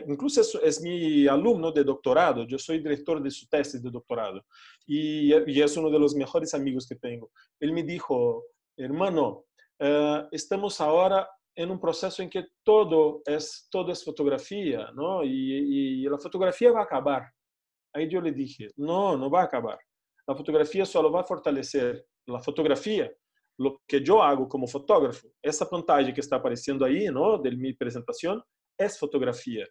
incluso es, mi alumno de doctorado, yo soy director de su tesis de doctorado y, es uno de los mejores amigos que tengo. Él me dijo, hermano, ah, estamos ahora em um processo em que todo é todo é fotografia, não? E, e, e, a fotografia vai acabar. Aí eu lhe dije, não, não vai acabar. A fotografia só vai fortalecer. A fotografia, o que eu hago como fotógrafo, essa pantagem que está aparecendo aí, não, da minha apresentação, é fotografia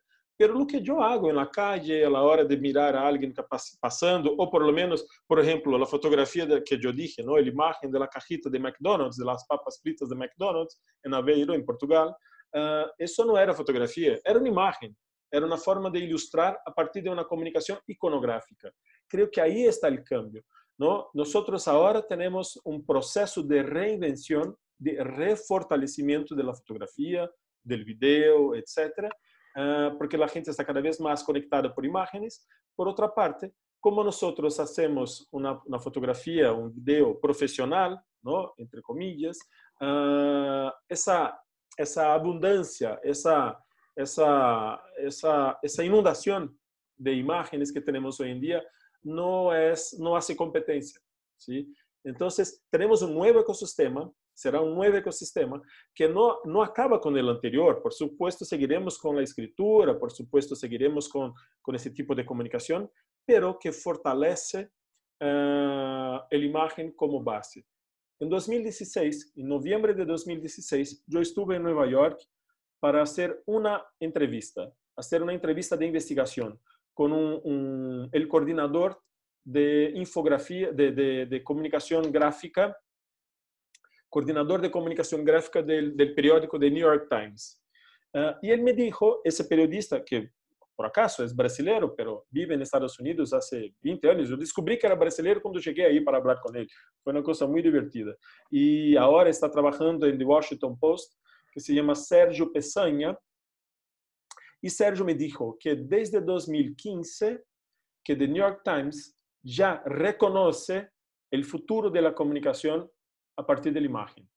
pero o que eu hago na la calle a la hora de mirar a alguém passando, ou por lo menos, por exemplo, a fotografia que eu dije, a imagem imagen de la cajita de McDonald's, de las papas fritas de McDonald's em Aveiro, em Portugal, uh, não era fotografia, era uma imagem, era uma forma de ilustrar a partir de uma comunicação iconográfica. Creio que aí está o cambio. Nós agora temos um processo proceso de reinvención, de refortalecimento da fotografia, do vídeo, video, Ah, porque la gente está cada vez más conectada por imágenes. Por otra parte, como nosotros hacemos una, fotografía, un video profesional, ¿no? entre comillas, ah, esa, esa abundancia, esa, esa, esa, esa inundación de imágenes que tenemos hoy en día no, es, no hace competencia. ¿sí? Entonces, tenemos un nuevo ecosistema será un nuevo ecosistema que no, acaba con el anterior. Por supuesto, seguiremos con la escritura, por supuesto, seguiremos con, con ese tipo de comunicación, pero que fortalece eh, la imagen como base. En 2016, en noviembre de 2016, yo estuve en Nueva York para hacer una entrevista, hacer una entrevista de investigación con el coordinador de infografía, de comunicación gráfica coordinador de comunicación gráfica del, periódico The New York Times. Eh, y él me dijo, ese periodista que por acaso es brasileño, pero vive en Estados Unidos hace 20 años, yo descubrí que era brasileño cuando llegué ahí para hablar con él. Fue una cosa muy divertida. Y ahora está trabajando en The Washington Post, que se llama Sergio Pesaña. Y Sergio me dijo que desde 2015, que The New York Times ya reconoce el futuro de la comunicación a partir de la imagen.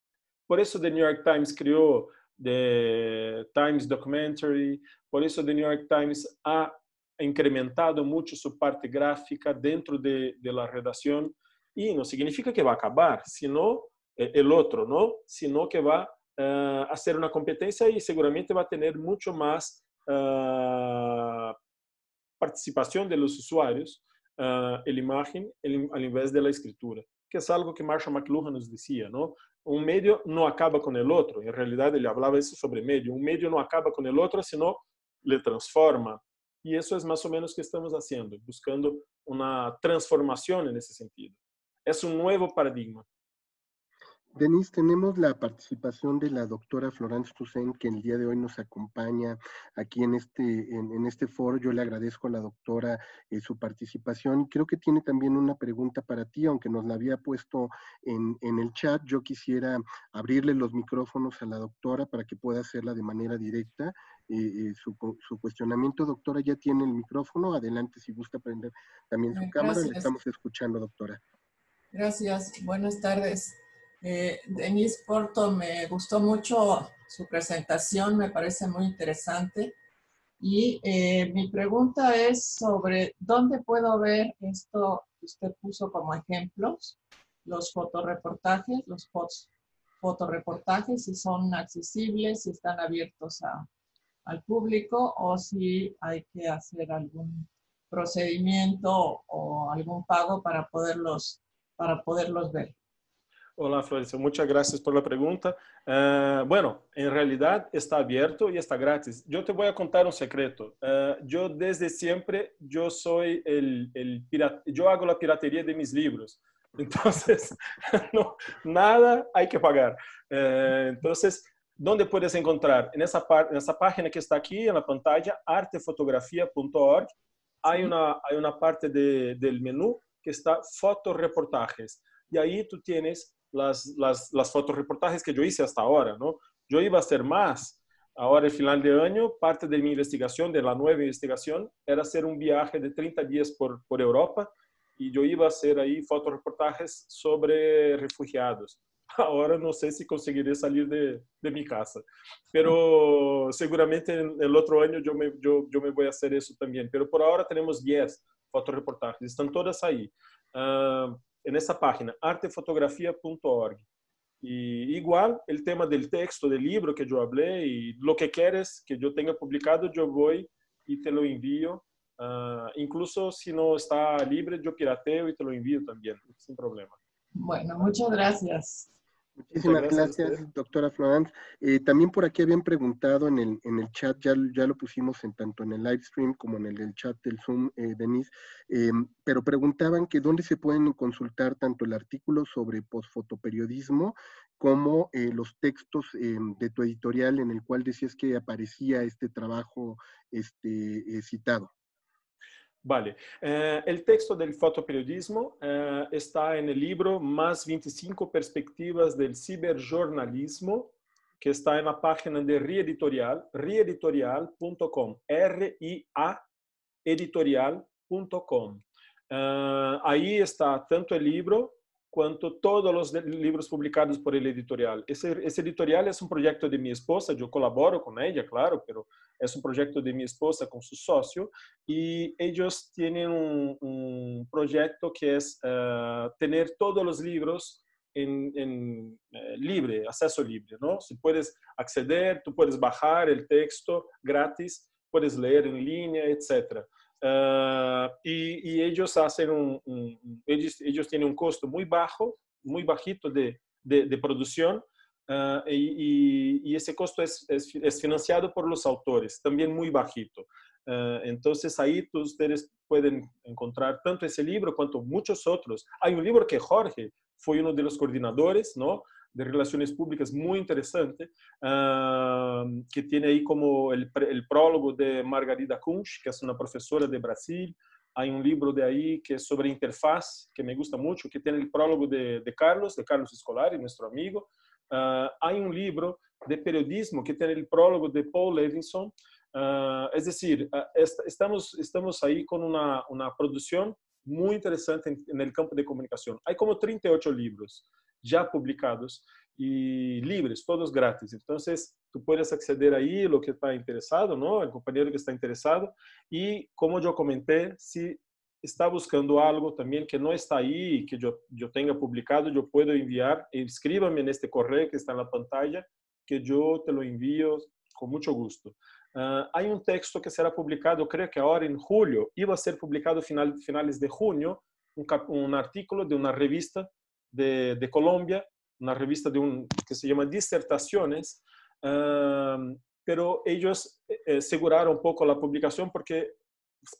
Por eso The New York Times creó The Times Documentary, por eso The New York Times ha incrementado mucho su parte gráfica dentro de, la redacción y no significa que va a acabar, sino e, el otro, ¿no? Sino que va eh, a hacer una competencia y seguramente va a tener mucho más eh, participación de los usuarios, eh, en la imagen, al vez de la escritura. que é algo que Marshall McLuhan nos dizia, não? Um medio não acaba com o outro. en realidade ele falava isso sobre meio. Um meio não acaba com o outro, senão ele transforma. E isso é mais ou menos o que estamos fazendo, buscando uma transformação nesse sentido. É um novo paradigma. Denise, tenemos la participación de la doctora Florence Toussaint, que el día de hoy nos acompaña aquí en este, en, este foro. Yo le agradezco a la doctora eh, su participación creo que tiene también una pregunta para ti, aunque nos la había puesto en, el chat. Yo quisiera abrirle los micrófonos a la doctora para que pueda hacerla de manera directa. Eh, eh, su, cuestionamiento, doctora, ya tiene el micrófono. Adelante, si gusta prender también su cámara. estamos escuchando, doctora. Gracias. Buenas tardes. Eh, Denise Porto, me gustó mucho su presentación, me parece muy interesante. Y eh, mi pregunta es sobre dónde puedo ver esto que usted puso como ejemplos, los fotoreportajes, los fotos, fotoreportajes, si son accesibles, si están abiertos al público o si hay que hacer algún procedimiento o algún pago para poderlos, para poderlos ver. Hola Florencia, muchas gracias por la pregunta. Eh, bueno, en realidad está abierto y está gratis. Yo te voy a contar un secreto. Eh, yo desde siempre, yo soy el, el pirata, yo hago la piratería de mis libros. [laughs] Entonces, [laughs] no, nada hay que pagar. Eh, entonces, ¿Dónde puedes encontrar? En esa, en esa página que está aquí en la pantalla, artefotografía.org, hay una, hay una parte del menú que está fotoreportajes. Y ahí tú tienes las, las, fotoreportajes que yo hice hasta ahora, ¿no? Yo iba a hacer más. Ahora, el final de año, parte de mi investigación, de la nueva investigación, era hacer un viaje de 30 días por, Europa y yo iba a hacer ahí fotoreportajes sobre refugiados. [laughs] Ahora no sé si conseguiré salir de, mi casa, pero seguramente en el otro año yo me, yo, me voy a hacer eso también. Pero por ahora tenemos 10 fotoreportajes, están todas ahí. Ah, en esta página, artefotografía.org. Y igual el tema del texto del libro que yo hablé y lo que quieres que yo tenga publicado, yo voy y te lo envío. Ah, incluso si no está libre, yo pirateo y te lo envío también, sin problema. Bueno, muchas gracias. Muchísimas gracias, doctora Florence. Eh, también por aquí habían preguntado en el, chat, ya, ya lo pusimos en tanto en el live stream como en el, chat del Zoom, eh, Denise, em, pero preguntaban que dónde se pueden consultar tanto el artículo sobre posfotoperiodismo como eh, los textos em, de tu editorial en el cual decías que aparecía este trabajo este, eh, citado. Vale. Eh, el texto del fotoperiodismo eh, está en el libro Más 25 perspectivas del ciberjornalismo, que está en la página de Rieditorial, rieditorial.com, r i editorial.com. Eh, ahí está tanto el libro cuanto todos los libros publicados por el editorial. Ese, editorial es un proyecto de mi esposa, yo colaboro con ella, claro, pero es un proyecto de mi esposa con su socio y ellos tienen un, proyecto que es eh, tener todos los libros en, eh, libre, acceso libre, ¿no? Si puedes acceder, tú puedes bajar el texto gratis, puedes leer en línea, etcétera. Ah, y, ellos hacen un, ellos, tienen un costo muy bajo, muy bajito de, de, producción ah, y, ese costo es, es, financiado por los autores, también muy bajito. Ah, entonces ahí ustedes pueden encontrar tanto ese libro cuanto muchos otros. Hay un libro que Jorge fue uno de los coordinadores, ¿no? de Relaciones Públicas muy interesante, ah, que tiene ahí como el, prólogo de Margarida Kunsch, que es una profesora de Brasil. Hay un libro de ahí que es sobre interfaz, que me gusta mucho, que tiene el prólogo de, Carlos, de Carlos Escolari, nuestro amigo. Ah, hay un libro de periodismo que tiene el prólogo de Paul Levinson. Ah, es decir, estamos, estamos ahí con una, una producción muy interesante en, el campo de comunicación. Hay como 38 libros ya publicados y libres, todos gratis. Entonces, tú puedes acceder ahí lo que está interesado, ¿no? el compañero que está interesado. Y como yo comenté, si está buscando algo también que no está ahí que yo tenga publicado, yo puedo enviar. Escríbame en este correo que está en la pantalla, que yo te lo envío con mucho gusto. Ah, hay un texto que será publicado, creo que ahora en julio, iba a ser publicado final finales de junio, un artículo de una revista de, Colombia, una revista de un, que se llama Disertaciones, pero ellos eh, aseguraron un poco la publicación porque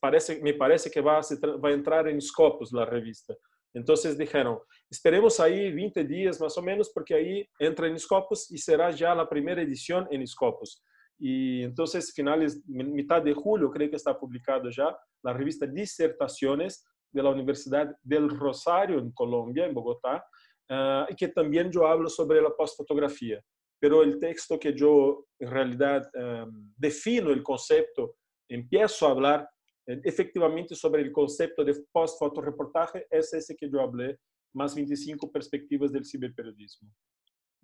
parece, me parece que va a, entrar en Scopus la revista. Entonces dijeron, esperemos ahí 20 días más o menos porque ahí entra en Scopus y será ya la primera edición en Scopus. Y entonces finales, mitad de julio creo que está publicado ya la revista Disertaciones de la Universidad del Rosario en Colombia, en Bogotá, y eh, que también yo hablo sobre la postfotografía. Pero el texto que yo en realidad ehm, defino el concepto, empiezo a hablar eh, efectivamente sobre el concepto de postfotoreportaje, es ese que yo hablé, más 25 perspectivas del ciberperiodismo.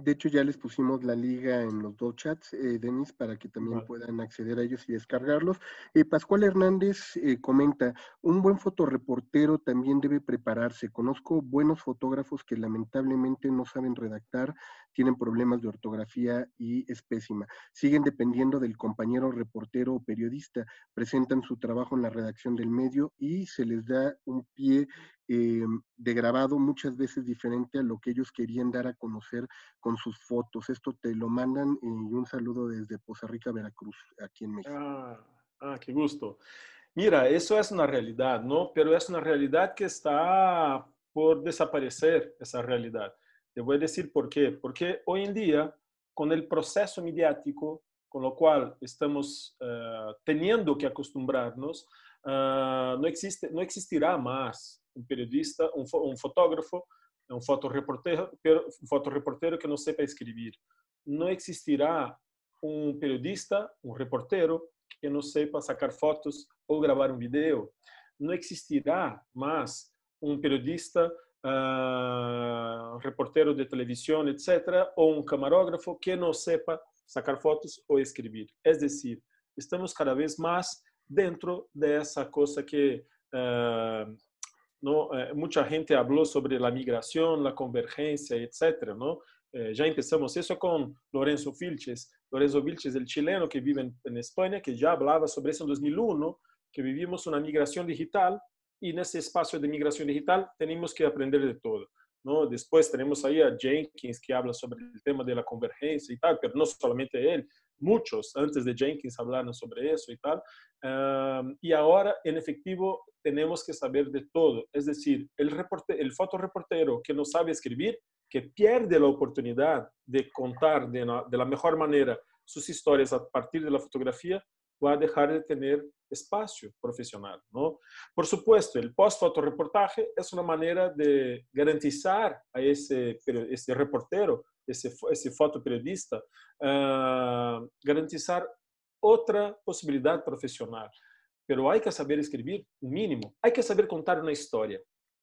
De hecho, ya les pusimos la liga en los dos chats, eh, Denis, para que también puedan acceder a ellos y descargarlos. Eh, Pascual Hernández eh, comenta, un buen fotoreportero también debe prepararse. Conozco buenos fotógrafos que lamentablemente no saben redactar, tienen problemas de ortografía y es pésima. Siguen dependiendo del compañero reportero o periodista, presentan su trabajo en la redacción del medio y se les da un pie Em, de grabado muchas veces diferente a lo que ellos querían dar a conocer con sus fotos. Esto te lo mandan eh, y un saludo desde Poza Rica, Veracruz, aquí en México. Ah, ah, qué gusto. Mira, eso es una realidad, ¿no? Pero es una realidad que está por desaparecer, esa realidad. Te voy a decir por qué. Porque hoy en día, con el proceso mediático, con lo cual estamos eh, teniendo que acostumbrarnos, uh, não, existe, não existirá mais um periodista, um, um fotógrafo, um fotoreporteiro, um fotoreporteiro que não sepa escrever. Não existirá um periodista, um reporteiro que não sepa sacar fotos ou gravar um vídeo. Não existirá mais um periodista, uh, ah, um reporteiro de televisão, etc., ou um camarógrafo que não sepa sacar fotos ou escrever. É decir, estamos cada vez mais dentro de esa cosa que eh, eh, mucha gente habló sobre la migración, la convergencia, etc. ya empezamos eh, eso con Lorenzo Vilches. Lorenzo Vilches, el chileno que vive en, em, em España, que ya hablaba sobre eso en 2001, que vivimos una migración digital y e en ese espacio de migración digital tenemos que aprender de todo. ¿no? Después tenemos ahí a Jenkins que habla sobre el tema de la convergencia y e tal, pero no solamente él, muchos antes de Jenkins hablaron sobre eso y tal. y ahora en efectivo tenemos que saber de todo. Es decir, el, fotoreportero que no sabe escribir, que pierde la oportunidad de contar de, la mejor manera sus historias a partir de la fotografía, va a dejar de tener espacio profesional. ¿no? Por supuesto, el post-fotoreportaje es una manera de garantizar a ese este reportero esse, esse fotoperiodista, uh, ah, garantizar outra possibilidade profissional. Pero há que saber escrever, o mínimo. há que saber contar uma história.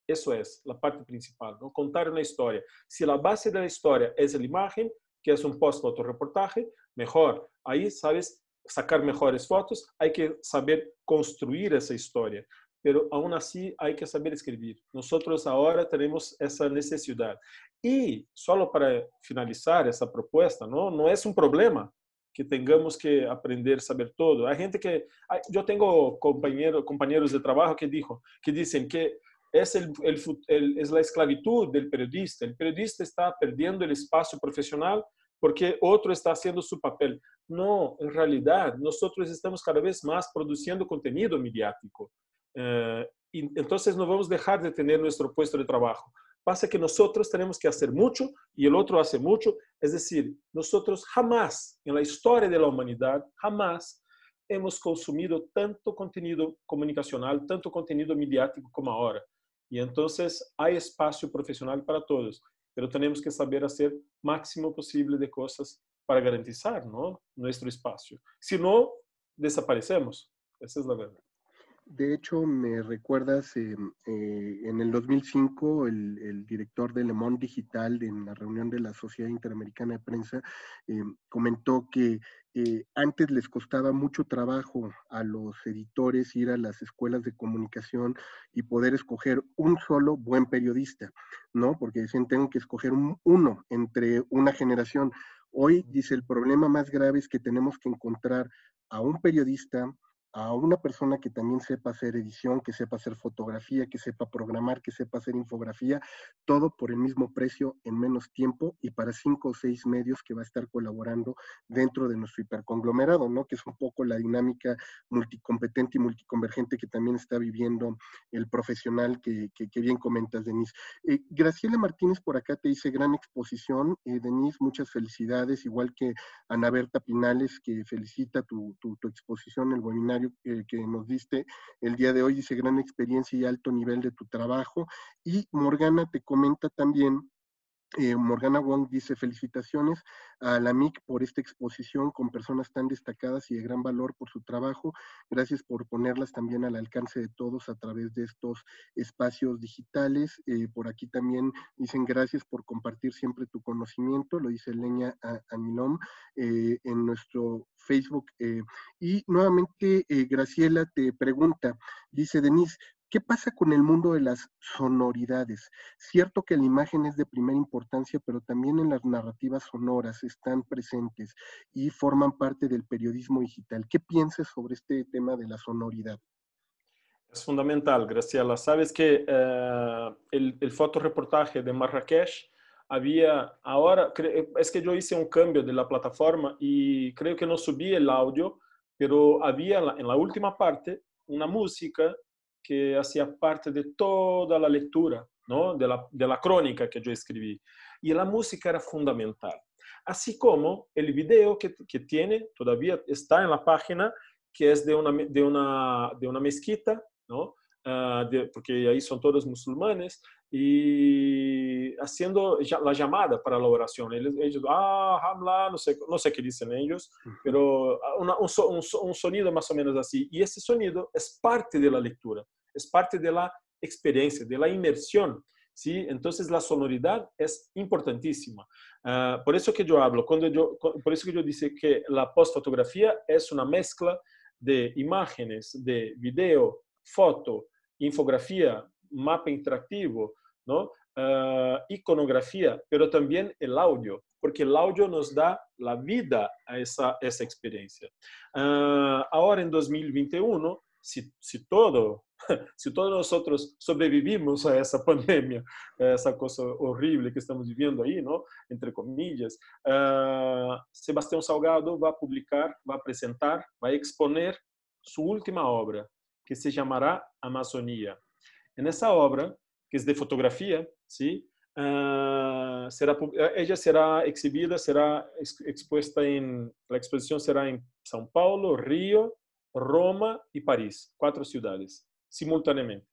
Isso é a parte principal, contar uma história. Se a base da história é a imagem, que é um post-fotoreportaje, melhor. Aí sabes sacar melhores fotos, Há que saber construir essa história. pero aún así hay que saber escribir. Nosotros ahora tenemos esa necesidad. Y solo para finalizar esa propuesta, no, no es un problema que tengamos que aprender a saber todo. Hay gente que yo tengo compañeros compañeros de trabajo que dijo que dicen que es, es la esclavitud del periodista. El periodista está perdiendo el espacio profesional porque otro está haciendo su papel. No, en realidad, nosotros estamos cada vez más produciendo contenido mediático. Eh, entonces no vamos a dejar de tener nuestro puesto de trabajo. Pasa que nosotros tenemos que hacer mucho y el otro hace mucho. Es decir, nosotros jamás en la historia de la humanidad, jamás hemos consumido tanto contenido comunicacional, tanto contenido mediático como ahora. Y entonces hay espacio profesional para todos, pero tenemos que saber hacer máximo posible de cosas para garantizar nuestro espacio. Si no, desaparecemos. Esa es la verdad de hecho, me recuerdas en eh, el 2005, el, director de Le Monde Digital, en la reunión de la Sociedad Interamericana de Prensa, eh, comentó que eh, antes les costaba mucho trabajo a los editores ir a las escuelas de comunicación y poder escoger un solo buen periodista, ¿no? Porque decían, tengo que escoger uno entre una generación. Hoy, dice, el problema más grave es que tenemos que encontrar a un periodista, a una persona que también sepa hacer edición, que sepa hacer fotografía, que sepa programar, que sepa hacer infografía, todo por el mismo precio en menos tiempo y para cinco o seis medios que va a estar colaborando dentro de nuestro hiperconglomerado, ¿no? Que es un poco la dinámica multicompetente y multiconvergente que también está viviendo el profesional que, bien comentas, Denise. Eh, Graciela Martínez por acá te dice gran exposición. Eh, Denise, muchas felicidades, igual que Ana Berta Pinales, que felicita tu, exposición, el webinar eh, que nos diste el día de hoy. Dice gran experiencia y alto nivel de tu trabajo. Y Morgana te comenta también eh, Morgana Wong dice felicitaciones a la MIC por esta exposición con personas tan destacadas y de gran valor por su trabajo. Gracias por ponerlas también al alcance de todos a través de estos espacios digitales. Eh, por aquí también dicen gracias por compartir siempre tu conocimiento, lo dice Leña Anilom eh, en nuestro Facebook. y nuevamente Graciela te pregunta, dice Denise, ¿Qué pasa con el mundo de las sonoridades? Cierto que la imagen es de primera importancia, pero también en las narrativas sonoras están presentes y forman parte del periodismo digital. ¿Qué piensas sobre este tema de la sonoridad? Es fundamental, Graciela. Sabes que eh, el, el fotoreportaje de Marrakech había ahora, es que yo hice un cambio de la plataforma y creo que no subí el audio, pero había en la última parte una música que hacía parte de toda la lectura, ¿no? de, la, de la crónica que yo escribí. Y la música era fundamental. Así como el video que, que tiene, todavía está en la página, que es de una, de una, de una mezquita, ¿no? Ah, porque ahí son todos musulmanes, y haciendo la llamada para la oración. Ellos, ah, Hamla, no sé, no sé qué dicen ellos, pero ah, un, sonido más o menos así. Y ese sonido es parte de la lectura, es parte de la experiencia, de la inmersión. ¿sí? Entonces la sonoridad es importantísima. Ah, por eso que yo hablo, cuando yo, por eso que yo dice que la postfotografía es una mezcla de imágenes, de video, foto, infografía, mapa interactivo, ah, iconografía, pero también el audio, porque el audio nos da la vida a esa, experiencia. Ah, ahora en 2021, si, todo, [laughs] si todos nosotros sobrevivimos a esa [laughs] pandemia, a esa cosa horrible que estamos viviendo ahí, ¿no? Entre comillas, ah, Sebastián Salgado va a publicar, va a presentar, va a exponer su última obra, que se llamará Amazonía. En esa obra, que es de fotografía, ¿sí? Ah, será, eh, ella será exhibida, será expuesta en, la exposición será en São Paulo, Río, Roma y París, cuatro ciudades simultáneamente.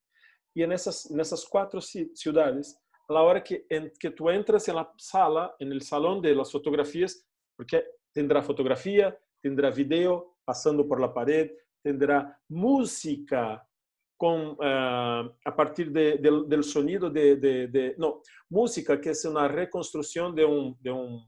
Y en esas, esas cuatro ciudades, a la hora que, que tú entras en la sala, en el salón de las fotografías, porque tendrá fotografía, tendrá video pasando por la pared, tendrá música con, eh, a partir de, del sonido de, de, No, música que es una reconstrucción de un, un,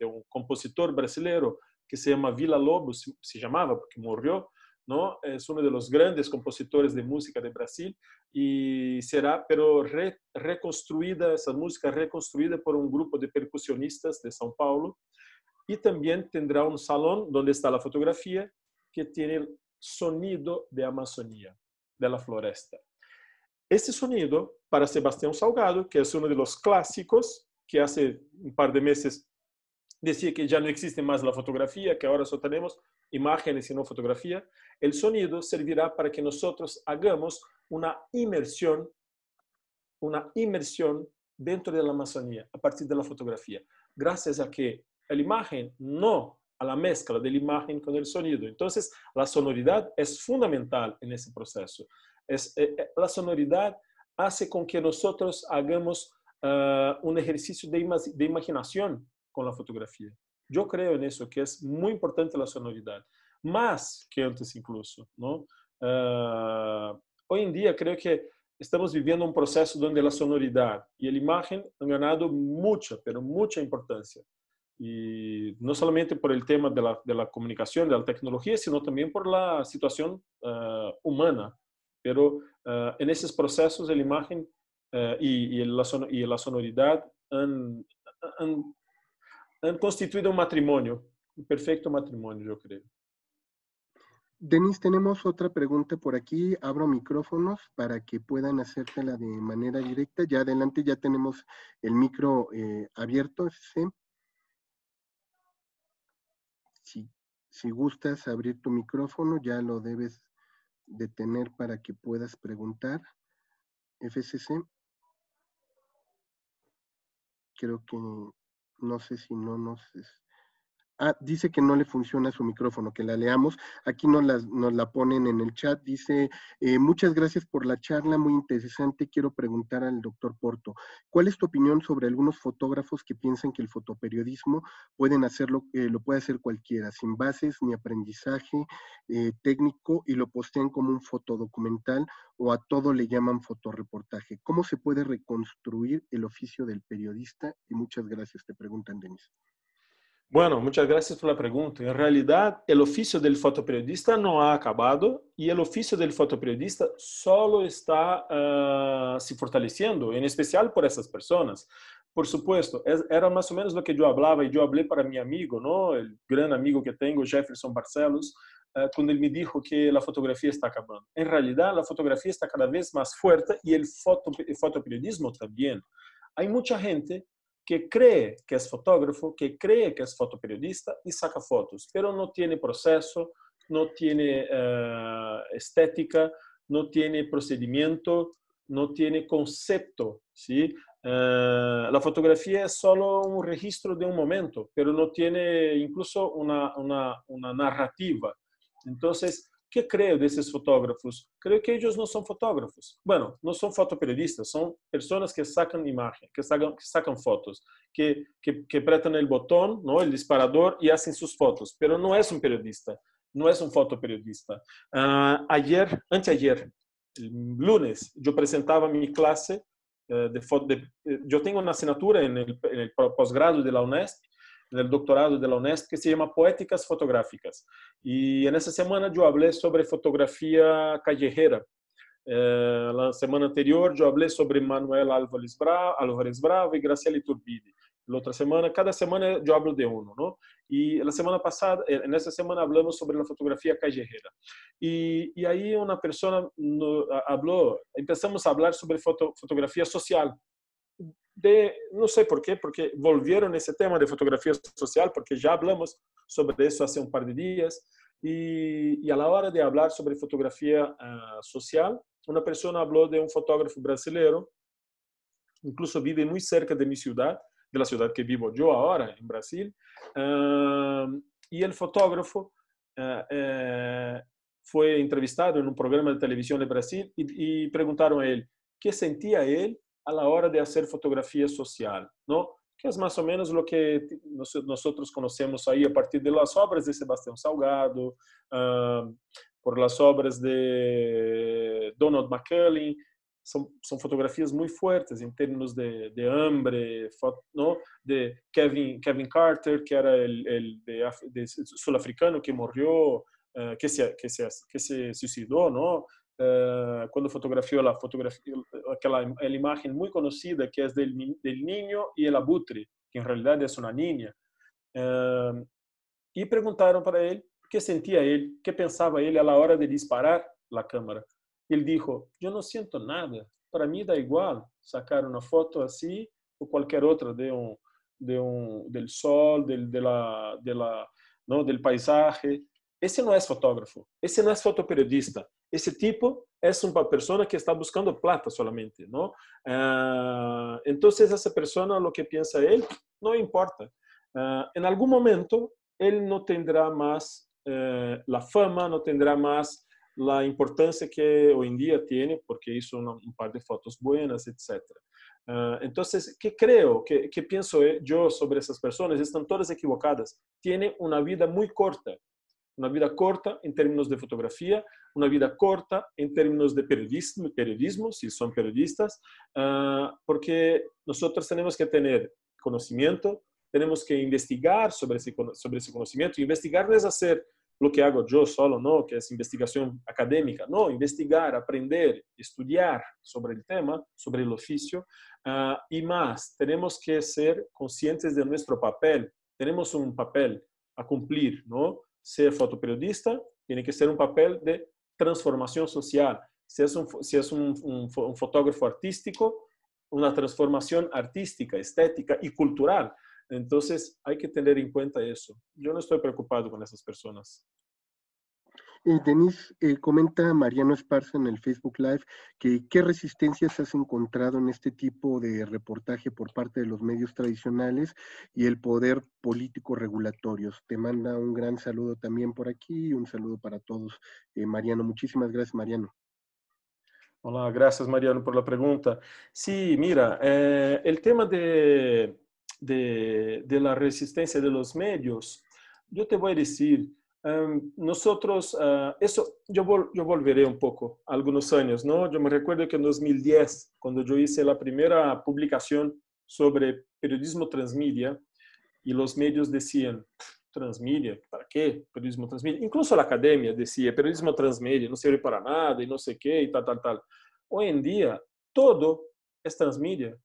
un compositor brasileño que se llama Vila Lobos, se, llamaba porque murió, ¿no? Es uno de los grandes compositores de música de Brasil y será, pero reconstruida, esa música reconstruida por un grupo de percusionistas de São Paulo. Y también tendrá un salón donde está la fotografía, que tiene Sonido de Amazonía, de la Floresta. Este sonido, para Sebastián Salgado, que es uno de los clásicos, que hace un par de meses decía que ya no existe más la fotografía, que ahora solo tenemos imágenes y no fotografía, el sonido servirá para que nosotros hagamos una inmersión, una inmersión dentro de la Amazonía a partir de la fotografía, gracias a que la imagen no a la mezcla de la imagen con el sonido. Entonces, la sonoridad es fundamental en ese proceso. Es, eh, eh, la sonoridad hace con que nosotros hagamos eh, un ejercicio de, imaginación con la fotografía. Yo creo en eso, que es muy importante la sonoridad, más que antes incluso, hoy en día creo que estamos viviendo un proceso donde la sonoridad y la imagen han ganado mucha, pero mucha importancia y no solamente por el tema de la, de la, comunicación, de la tecnología, sino también por la situación eh, humana. Pero eh, en esos procesos la imagen eh, y, y, la y, la sonoridad han, han, constituido un matrimonio, un perfecto matrimonio, yo creo. Denis, tenemos otra pregunta por aquí. Abro micrófonos para que puedan hacértela de manera directa. Ya adelante, ya tenemos el micro abierto. ¿sí? si gustas abrir tu micrófono, ya lo debes detener para que puedas preguntar. FCC. Creo que no sé si no nos este, Ah, dice que no le funciona su micrófono, que la leamos. Aquí nos la, ponen en el chat. Dice, eh, muchas gracias por la charla, muy interesante. Quiero preguntar al doctor Porto, ¿cuál es tu opinión sobre algunos fotógrafos que piensan que el fotoperiodismo pueden hacerlo, eh, lo puede hacer cualquiera, sin bases ni aprendizaje eh, técnico y lo postean como un fotodocumental o a todo le llaman fotoreportaje? ¿Cómo se puede reconstruir el oficio del periodista? Y muchas gracias, te preguntan, Denise. Bueno, muchas gracias por la pregunta. En realidad, el oficio del fotoperiodista no ha acabado y el oficio del fotoperiodista solo está eh, se fortaleciendo, en especial por esas personas. Por supuesto, era más o menos lo que yo hablaba y yo hablé para mi amigo, ¿no? El gran amigo que tengo, Jefferson Barcelos, eh, cuando él me dijo que la fotografía está acabando. En realidad, la fotografía está cada vez más fuerte y el, foto, el fotoperiodismo también. Hay mucha gente que cree que es fotógrafo, que cree que es fotoperiodista y saca fotos, pero no tiene proceso, no tiene eh, estética, no tiene procedimiento, no tiene concepto. ¿sí? Eh, la fotografía es solo un registro de un momento, pero no tiene incluso una narrativa. Entonces, que creio desses fotógrafos? Creio que eles não são fotógrafos. Bueno, não são fotoperiodistas, são pessoas que sacam imagem, que sacam, que sacam fotos, que, que, que apretam o botão, não, o disparador e fazem suas fotos. Pero não é um periodista, não é um fotoperiodista. Uh, ayer, anteayer, lunes, eu apresentava minha classe uh, eh, de foto. De, eu eh, tenho uma assinatura no pós-grado da Unesp no doctorado de la UNESP que se chama Poéticas Fotográficas. e nessa semana eu falei sobre fotografia callejera. Eh, semana anterior eu falei sobre Manuel Álvarez Bravo, Álvarez Bravo e Graciela Iturbide. La semana, cada semana eu hablo de um, não? E na semana passada, nessa semana falamos sobre a fotografia callejera. E aí uma pessoa persona no, a falar sobre foto, social, no sé por qué, porque volvieron ese tema de fotografía social, porque ya hablamos sobre eso hace un par de días, y, a la hora de hablar sobre fotografía ah, social, una persona habló de un fotógrafo brasileño, incluso vive muy cerca de mi ciudad, de la ciudad que vivo yo ahora, en Brasil, ah, y el fotógrafo ah, eh, fue entrevistado en un programa de televisión de Brasil y preguntaron a él qué sentía él a la hora de hacer fotografía social, ¿no? Que es más o menos lo que nosotros conocemos ahí a partir de las obras de Sebastián Salgado, uh, por las obras de Donald McCullin. Son, son fotografías muy fuertes en términos de, de hambre, ¿no? de Kevin, Kevin Carter, que era el, el de, de, sudafricano que murió, uh, que, se, que, se, que se suicidó, ¿no? Eh, cuando fotografió la fotografía, la imagen muy conocida que es del, del, niño y el abutre, que en realidad es una niña. Em, y preguntaron para él qué sentía él, qué pensaba él a la hora de disparar la cámara. Él dijo, yo no siento nada, para mí da igual sacar una foto así o cualquier otra de un, de un, del sol, del, de la, de la, ¿no? del paisaje. Ese no es fotógrafo, ese no es fotoperiodista. ese tipo es una persona que está buscando plata solamente, ¿no? Eh, entonces, esa persona, lo que piensa él, no importa. En eh, em algún momento, él no tendrá más la eh, fama, no tendrá más la importancia que hoy en em día tiene, porque hizo un um par de fotos buenas, etc. entonces, ¿qué creo? ¿Qué, ¿Qué, pienso yo sobre esas personas? Están todas equivocadas. tiene una vida muy corta una vida corta en términos de fotografía, una vida corta en términos de periodismo, periodismo si son periodistas, ah, porque nosotros tenemos que tener conocimiento, tenemos que investigar sobre ese, sobre ese conocimiento. Investigar no es hacer lo que hago yo solo, no, que es investigación académica, no, investigar, aprender, estudiar sobre el tema, sobre el oficio ah, y más. Tenemos que ser conscientes de nuestro papel, tenemos un papel a cumplir, ¿no? ser fotoperiodista, tiene que ser un papel de transformación social. Si es un, si fotógrafo artístico, una transformación artística, estética y cultural. Entonces hay que tener en cuenta eso. Yo no estoy preocupado con esas personas. Eh, Denise, eh, comenta Mariano Esparza en el Facebook Live que qué resistencias has encontrado en este tipo de reportaje por parte de los medios tradicionales y el poder político regulatorio. Te manda un gran saludo también por aquí y un saludo para todos. Eh, Mariano, muchísimas gracias, Mariano. Hola, gracias Mariano por la pregunta. Sí, mira, eh, el tema de, de la resistencia de los medios, yo te voy a decir, Em, nosotros, eh, eso, yo, yo volveré un poco, algunos años, ¿no? Yo me recuerdo que en 2010, cuando yo hice la primera publicación sobre periodismo transmedia, y los medios decían, transmedia, ¿para qué? Periodismo transmedia. Incluso la academia decía, periodismo transmedia, no sirve para nada y no sé qué y tal, tal, tal. Hoy en día, todo es transmedia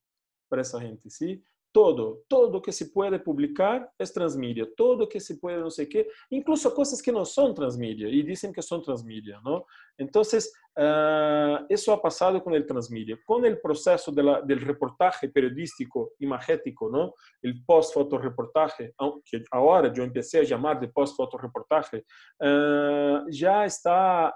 para esa gente, ¿sí? todo, todo que se puede publicar es transmedia, todo que se puede no sé qué, incluso cosas que no son transmedia y dicen que son transmedia, ¿no? Entonces, ah, eso ha pasado con el transmedia, con el proceso del reportaje periodístico imagético, ¿no? El post-fotoreportaje, que ahora yo empecé a llamar de post-fotoreportaje, ah, ya está,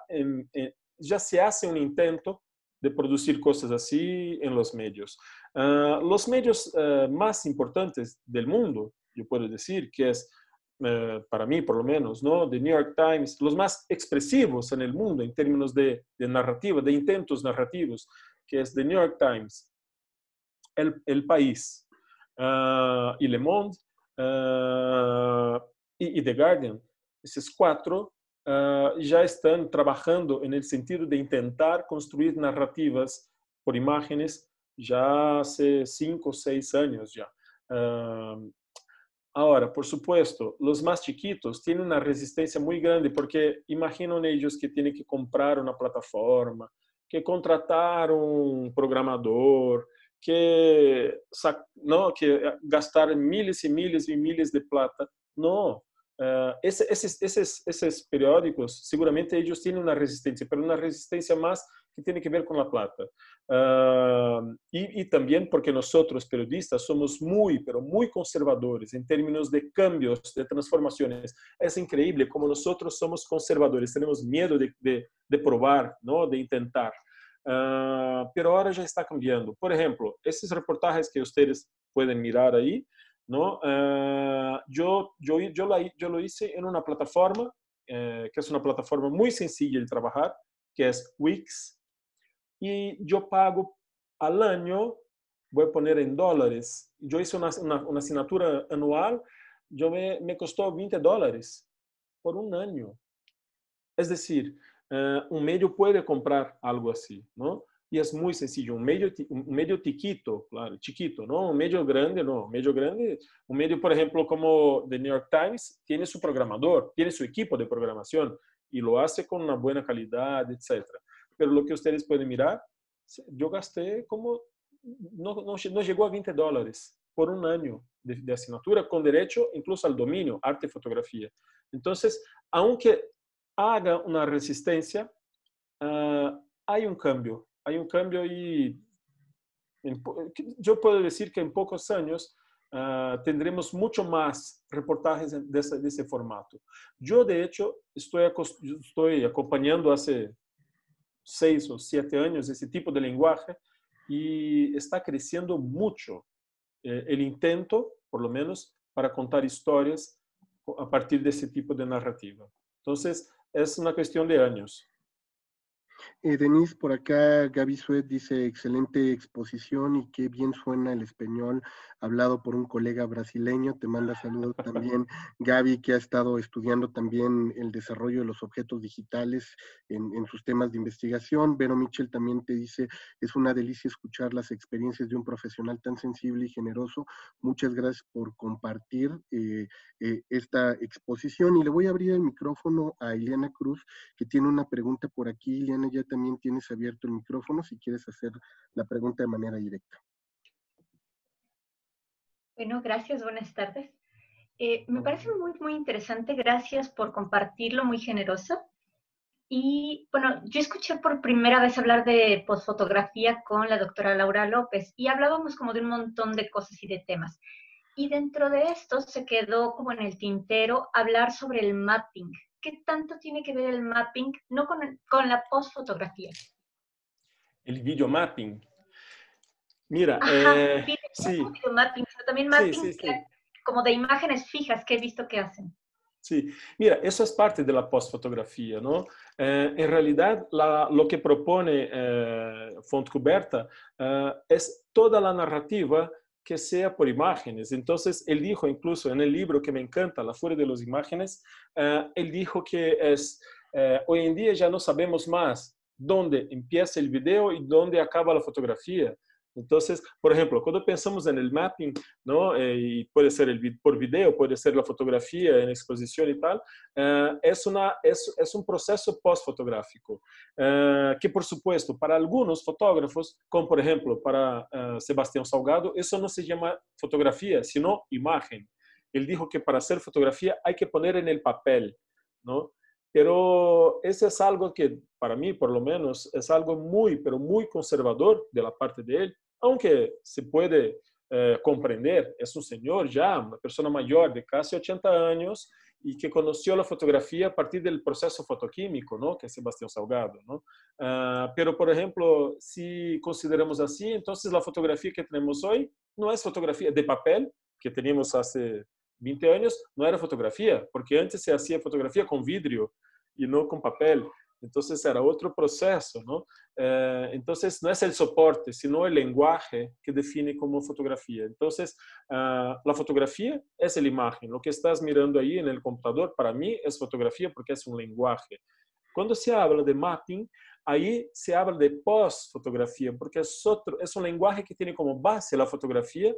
ya se hace un intento producir cosas así en los medios. Ah, los medios eh, más importantes del mundo, yo puedo decir, que es eh, para mí por lo menos, ¿no? The New York Times, los más expresivos en el mundo en términos de, narrativa, de intentos narrativos, que es The New York Times, El, País ah, y Le Monde ah, y, The Guardian. esos cuatro. uh, já estão trabalhando no sentido de tentar construir narrativas por imagens já há cinco ou seis anos já. Uh, por supuesto, os mais chiquitos têm uma resistência muito grande porque imaginam eles que têm que comprar uma plataforma, que contratar um programador, que, não que gastar milhas e milhas e milhas de plata. não Ah, esos periódicos, seguramente ellos tienen una resistencia, pero una resistencia más que tiene que ver con La plata. Ah, y también porque nosotros, periodistas, somos muy, pero muy conservadores en términos de cambios, de transformaciones. Es increíble como nosotros somos conservadores, tenemos miedo de, probar, de intentar. de ah, intentar pero ahora ya está cambiando. Por ejemplo, esos reportajes que ustedes pueden mirar ahí, ¿no? Eh, yo, yo, yo, lo hice en una plataforma, eh, que es una plataforma muy sencilla de trabajar, que es Wix, y yo pago al año, voy a poner en dólares, yo hice una, una, asignatura anual, yo me, me, costó 20 dólares por un año. Es decir, eh, un medio puede comprar algo así, ¿no? y es muy sencillo. Un medio, un medio chiquito, claro, chiquito, ¿no? Un medio grande, no. Un medio grande, un medio, por ejemplo, como The New York Times, tiene su programador, tiene su equipo de programación y lo hace con una buena calidad, etc. Pero lo que ustedes pueden mirar, yo gasté como, no, no, llegó a 20 dólares por un año de, asignatura con derecho incluso al dominio, arte y fotografía. Entonces, aunque haga una resistencia, ah, hay un cambio hay un cambio y eh, yo puedo decir que en pocos años ah, tendremos mucho más reportajes de ese, formato. Yo, de hecho, estoy, estoy acompañando hace seis o siete años ese tipo de lenguaje y está creciendo mucho eh, el intento, por lo menos, para contar historias a partir de ese tipo de narrativa. Entonces, es una cuestión de años. Eh, Denise, por acá Gaby Suet dice, excelente exposición y qué bien suena el español hablado por un colega brasileño. Te manda saludos [laughs] también Gaby, que ha estado estudiando también el desarrollo de los objetos digitales en, sus temas de investigación. Vero Michel también te dice, es una delicia escuchar las experiencias de un profesional tan sensible y generoso. Muchas gracias por compartir eh, eh, esta exposición. Y le voy a abrir el micrófono a Ileana Cruz, que tiene una pregunta por aquí ya también tienes abierto el micrófono si quieres hacer la pregunta de manera directa. Bueno, gracias, buenas tardes. Eh, me parece muy, muy interesante, gracias por compartirlo, muy generoso. Y bueno, yo escuché por primera vez hablar de posfotografía con la doctora Laura López y hablábamos como de un montón de cosas y de temas. Y dentro de esto se quedó como en el tintero hablar sobre el mapping, tanto tiene que ver el mapping, no con, con la postfotografía? El videomapping. Mira, eh, sí. mapping, pero también mapping como de imágenes fijas que he visto que hacen. Sí, mira, eso es parte de la postfotografía, ¿no? Eh, en realidad, lo que propone eh, Fontcuberta eh, es toda la narrativa que sea por imágenes. Entonces, él dijo incluso en el libro que me encanta, La fuera de las Imágenes, eh, él dijo que es, eh, hoy en día ya no sabemos más dónde empieza el video y dónde acaba la fotografía. Entonces, por ejemplo, cuando pensamos en el mapping, no eh, y puede ser por video, puede ser la fotografía en exposición y tal, eh, es un proceso postfotográfico. Eh, que, por supuesto, para algunos fotógrafos, como, por ejemplo para Sebastián Salgado, eso no se llama fotografía, sino imagen. Él dijo que para hacer fotografía hay que poner en el papel, ¿no? Pero ese es algo que, para mí por lo menos, es algo muy, pero muy conservador de la parte de él, aunque se puede eh, comprender, es un señor ya, una persona mayor de casi 80 años y que conoció la fotografía a partir del proceso fotoquímico, ¿no? Que es Sebastián Salgado, ¿no? Ah, pero, por ejemplo, si consideramos así, entonces la fotografía que tenemos hoy no es fotografía de papel que teníamos hace 20 años, no era fotografía, porque antes se hacía fotografía con vidrio y no con papel. Entonces era otro proceso, ¿no? Eh, entonces no es el soporte, sino el lenguaje que define como fotografía. Entonces ah, la fotografía es la imagen. Lo que estás mirando ahí en el computador para mí es fotografía porque es un lenguaje. Cuando se habla de mapping, ahí se habla de post-fotografía porque es, otro, es un lenguaje que tiene como base la fotografía,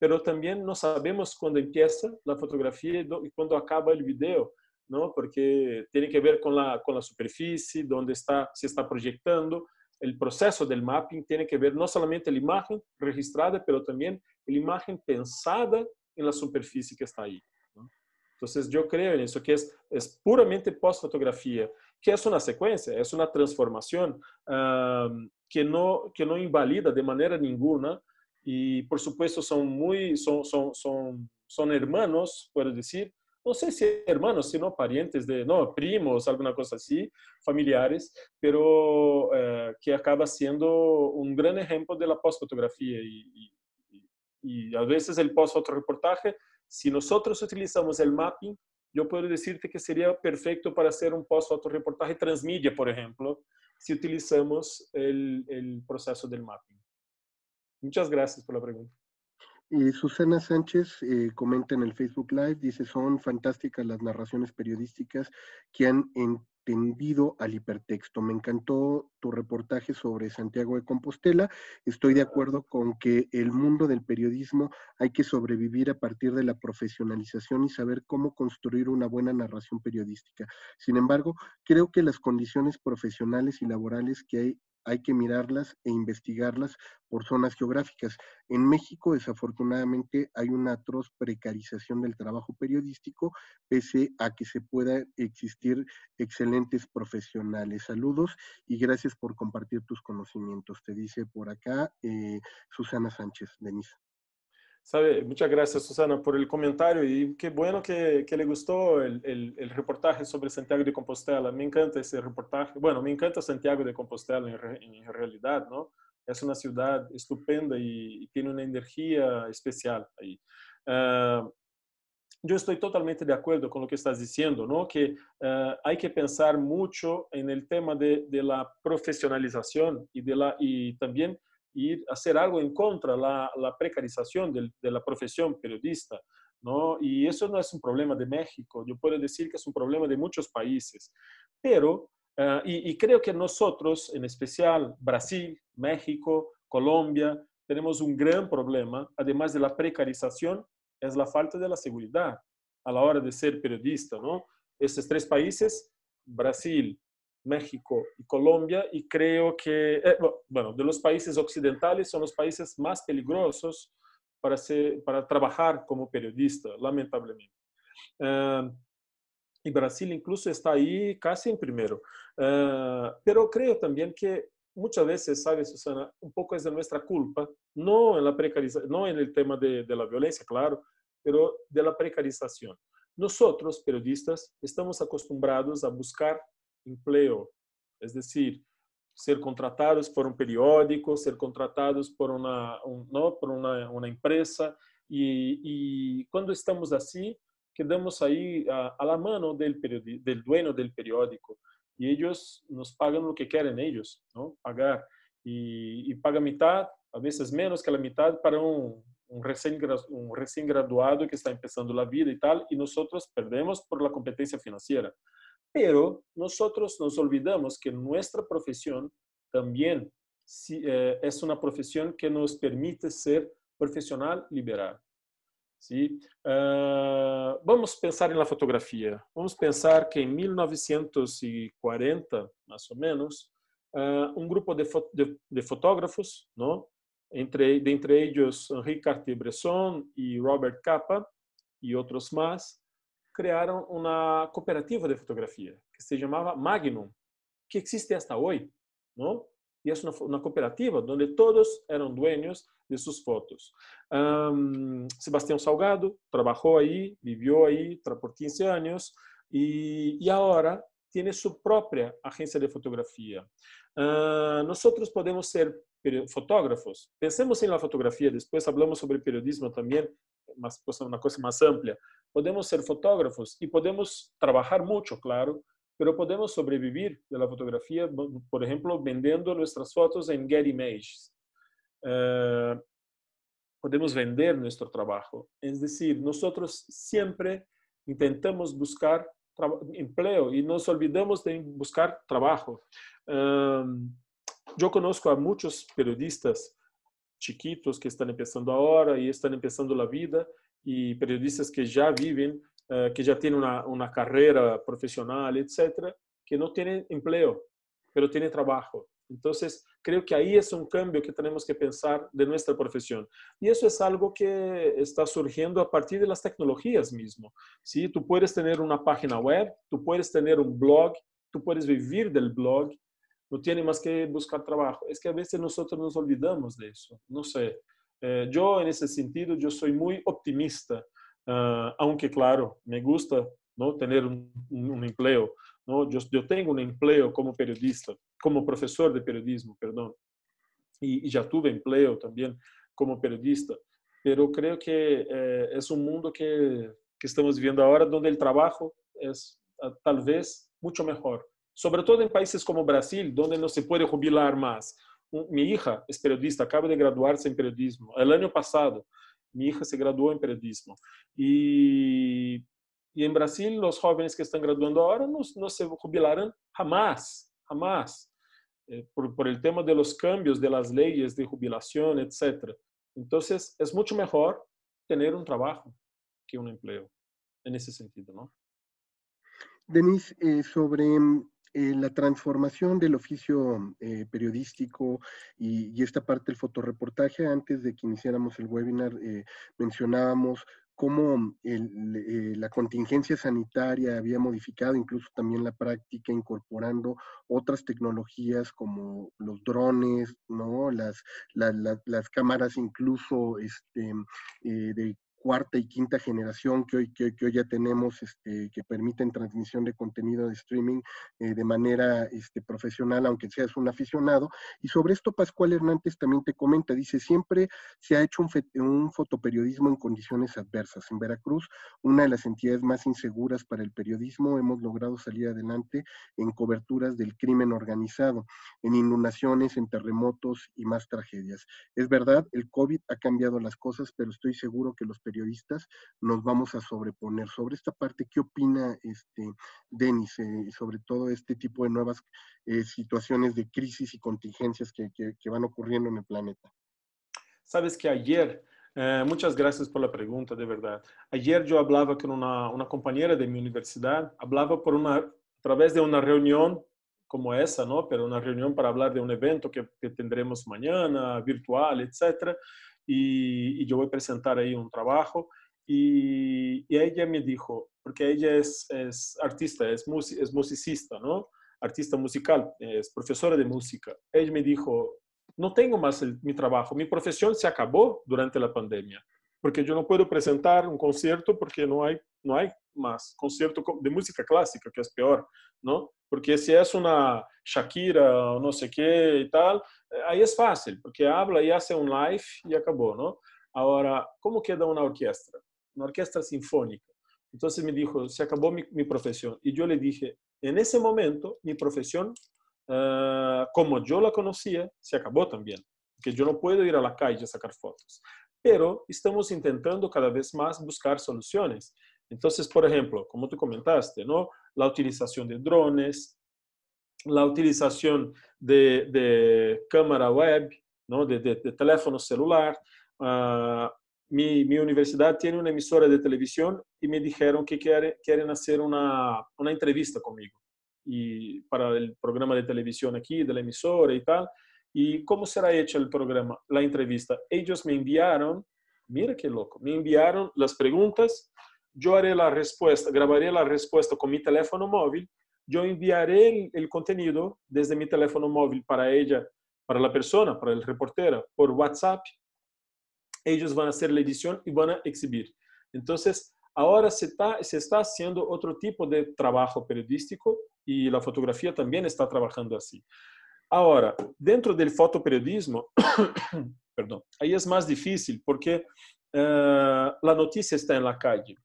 pero también no sabemos cuándo empieza la fotografía y cuándo acaba el video porque tiene que ver con la, superficie, donde está, se está proyectando. El proceso del mapping tiene que ver no solamente la imagen registrada, pero también la imagen pensada en la superficie que está ahí. Entonces yo creo en eso, que es, puramente post que es una secuencia, es una transformación que, no, que invalida de manera ninguna y por supuesto son son, son hermanos, puedo decir, no sé si hermanos, sino parientes de, no, primos, alguna cosa así, familiares, pero eh, que acaba siendo un gran ejemplo de la postfotografía y, y, a veces el post reportaje si nosotros utilizamos el mapping, yo puedo decirte que sería perfecto para hacer un post reportaje transmedia, por ejemplo, si utilizamos el proceso del mapping. Muchas gracias por la pregunta. Eh, Susana Sánchez eh, comenta en el Facebook Live, dice, son fantásticas las narraciones periodísticas que han entendido al hipertexto. Me encantó tu reportaje sobre Santiago de Compostela. Estoy de acuerdo con que el mundo del periodismo hay que sobrevivir a partir de la profesionalización y saber cómo construir una buena narración periodística. Sin embargo, creo que las condiciones profesionales y laborales que hay hay que mirarlas e investigarlas por zonas geográficas. En México, desafortunadamente, hay una atroz precarización del trabajo periodístico, pese a que se puedan existir excelentes profesionales. Saludos y gracias por compartir tus conocimientos. Te dice por acá eh, Susana Sánchez, Denise. Sabe, muchas gracias, Susana, por el comentario y qué bueno que, le gustó el, reportaje sobre Santiago de Compostela. Me encanta ese reportaje. Bueno, me encanta Santiago de Compostela en, realidad, ¿no? Es una ciudad estupenda y, tiene una energía especial ahí. Ah, yo estoy totalmente de acuerdo con lo que estás diciendo, ¿no? Que ah, hay que pensar mucho en el tema de, de la profesionalización y, de la, y también ir a hacer algo en contra la, la precarización de, la profesión periodista. ¿no? Y eso no es un problema de México, yo puedo decir que es un problema de muchos países, pero, ah, y, y creo que nosotros, en especial Brasil, México, Colombia, tenemos un gran problema, además de la precarización, es la falta de la seguridad a la hora de ser periodista, ¿no? Estos tres países, Brasil, México y Colombia y creo que, eh, bueno, de los países occidentales son los países más peligrosos para, ser, para trabajar como periodista, lamentablemente. Em, y Brasil incluso está ahí casi en primero. Eh, pero creo también que muchas veces, ¿sabes, Susana? Un poco es de nuestra culpa, no en, la precariza no en el tema de, de la violencia, claro, pero de la precarización. Nosotros, periodistas, estamos acostumbrados a buscar empleo, es decir, ser contratados por un periódico, ser contratados por una, ¿no? por una, empresa. Y, cuando estamos así, quedamos ahí a, la mano del, dueño del periódico. Y ellos nos pagan lo que quieren ellos, ¿no? Pagar. Y, paga mitad, a veces menos que la mitad, para un recién graduado que está empezando la vida y tal. Y nosotros perdemos por la competencia financiera pero nosotros nos olvidamos que nuestra profesión también eh, es una profesión que nos permite ser profesional liberal. Ah, vamos a pensar en la fotografía. Vamos a pensar que en 1940, más o menos, ah, un grupo de, fotógrafos, ¿no? entre, entre ellos Henri Cartier-Bresson y Robert Capa y otros más, criaram uma cooperativa de fotografia que se chamava Magnum, que existe até hoje, não? E é uma cooperativa onde todos eram dueños de suas fotos. Um, Sebastião Salgado trabalhou aí, viveu aí por 15 anos e, e agora tem sua própria agência de fotografia. Uh, Nós podemos ser fotógrafos. Pensemos em la fotografia, depois falamos sobre periodismo também, mas é uma coisa mais ampla. podemos ser fotógrafos y podemos trabajar mucho, claro, pero podemos sobrevivir de la fotografía, por ejemplo, vendiendo nuestras fotos en Get Images. Eh, podemos vender nuestro trabajo. Es decir, nosotros siempre intentamos buscar empleo y nos olvidamos de buscar trabajo. Em, yo conozco a muchos periodistas chiquitos que están empezando ahora y están empezando la vida y periodistas que ya viven, eh, que ya tienen una, carrera profesional, etcétera, que no tienen empleo, pero tienen trabajo. Entonces, creo que ahí es un cambio que tenemos que pensar de nuestra profesión. Y eso es algo que está surgiendo a partir de las tecnologías mismo. ¿sí? Tú puedes tener una página web, tú puedes tener un blog, tú puedes vivir del blog, no tiene más que buscar trabajo. Es que a veces nosotros nos olvidamos de eso. No sé, eh, yo en ese sentido, yo soy muy optimista, eh, aunque claro, me gusta ¿no? tener un, empleo. ¿no? Yo, yo, tengo un empleo como periodista, como profesor de periodismo, perdón, y, ya tuve empleo también como periodista, pero creo que eh, es un mundo que, que, estamos viviendo ahora donde el trabajo es ah, tal vez mucho mejor, sobre todo en países como Brasil, donde no se puede jubilar más. minha filha é periodista, acaba de graduar-se em periodismo. É ano passado, minha filha se graduou em periodismo. E, e em Brasil, os jovens que estão graduando agora não, não se jubilarão jamais, jamais, eh, por, por el tema de los cambios de las leyes de jubilação etc. Então, é muito melhor ter um trabalho que um emprego, nesse sentido, não? Denis, eh, sobre mm, Eh, la transformación del oficio eh, periodístico y, esta parte del fotoreportaje, antes de que iniciáramos el webinar, eh, mencionábamos cómo la contingencia sanitaria había modificado incluso también la práctica incorporando otras tecnologías como los drones, ¿no? las, cámaras incluso este, de cuarta y quinta generación que hoy, que ya tenemos, este, que permiten transmisión de contenido de streaming eh, de manera este, profesional, aunque seas un aficionado. Y sobre esto Pascual Hernández también te comenta, dice, siempre se ha hecho un, un fotoperiodismo en condiciones adversas. En Veracruz, una de las entidades más inseguras para el periodismo, hemos logrado salir adelante en coberturas del crimen organizado, en inundaciones, en terremotos y más tragedias. Es verdad, el COVID ha cambiado las cosas, pero estoy seguro que los periodistas periodistas nos vamos a sobreponer. Sobre esta parte, ¿qué opina este, Denis eh, sobre todo este tipo de nuevas eh, situaciones de crisis y contingencias que, van ocurriendo en el planeta? Sabes que ayer, eh, muchas gracias por la pregunta, de verdad. Ayer yo hablaba con una, compañera de mi universidad, hablaba por una, a través de una reunión como esa, ¿no? Pero una reunión para hablar de un evento que, tendremos mañana, virtual, etcétera y, yo voy a presentar ahí un trabajo. Y, ella me dijo, porque ella es, artista, es, es musicista, ¿no? Artista musical, es profesora de música. Ella me dijo, no tengo más mi trabajo, mi profesión se acabó durante la pandemia, porque yo no puedo presentar un concierto porque no hay no hay más concierto de música clásica, que es peor, ¿no? Porque si es una Shakira o no sé qué y tal, eh, ahí es fácil, porque habla y hace un live y acabó, ¿no? Ahora, ¿cómo queda una orquesta? Una orquesta sinfónica. Entonces me dijo, se acabó mi, profesión. Y yo le dije, en ese momento mi profesión, eh, como yo la conocía, se acabó también, que yo no puedo ir a la calle a sacar fotos. Pero estamos intentando cada vez más buscar soluciones entonces, por ejemplo, como tú comentaste, ¿no? La utilización de drones, la utilización de, cámara web, ¿no? De, teléfono celular. Ah, mi, mi, universidad tiene una emisora de televisión y me dijeron que quieren hacer una, una entrevista conmigo y para el programa de televisión aquí, de la emisora y tal. ¿Y cómo será hecha el programa, la entrevista? Ellos me enviaron, mira qué loco, me enviaron las preguntas yo haré la respuesta, grabaré la respuesta con mi teléfono móvil, yo enviaré el, contenido desde mi teléfono móvil para ella, para la persona, para el reportera, por WhatsApp. Ellos van a hacer la edición y van a exhibir. Entonces, ahora se está, se está haciendo otro tipo de trabajo periodístico y la fotografía también está trabajando así. Ahora, dentro del fotoperiodismo, [coughs] perdón, ahí es más difícil porque eh, la noticia está en la calle.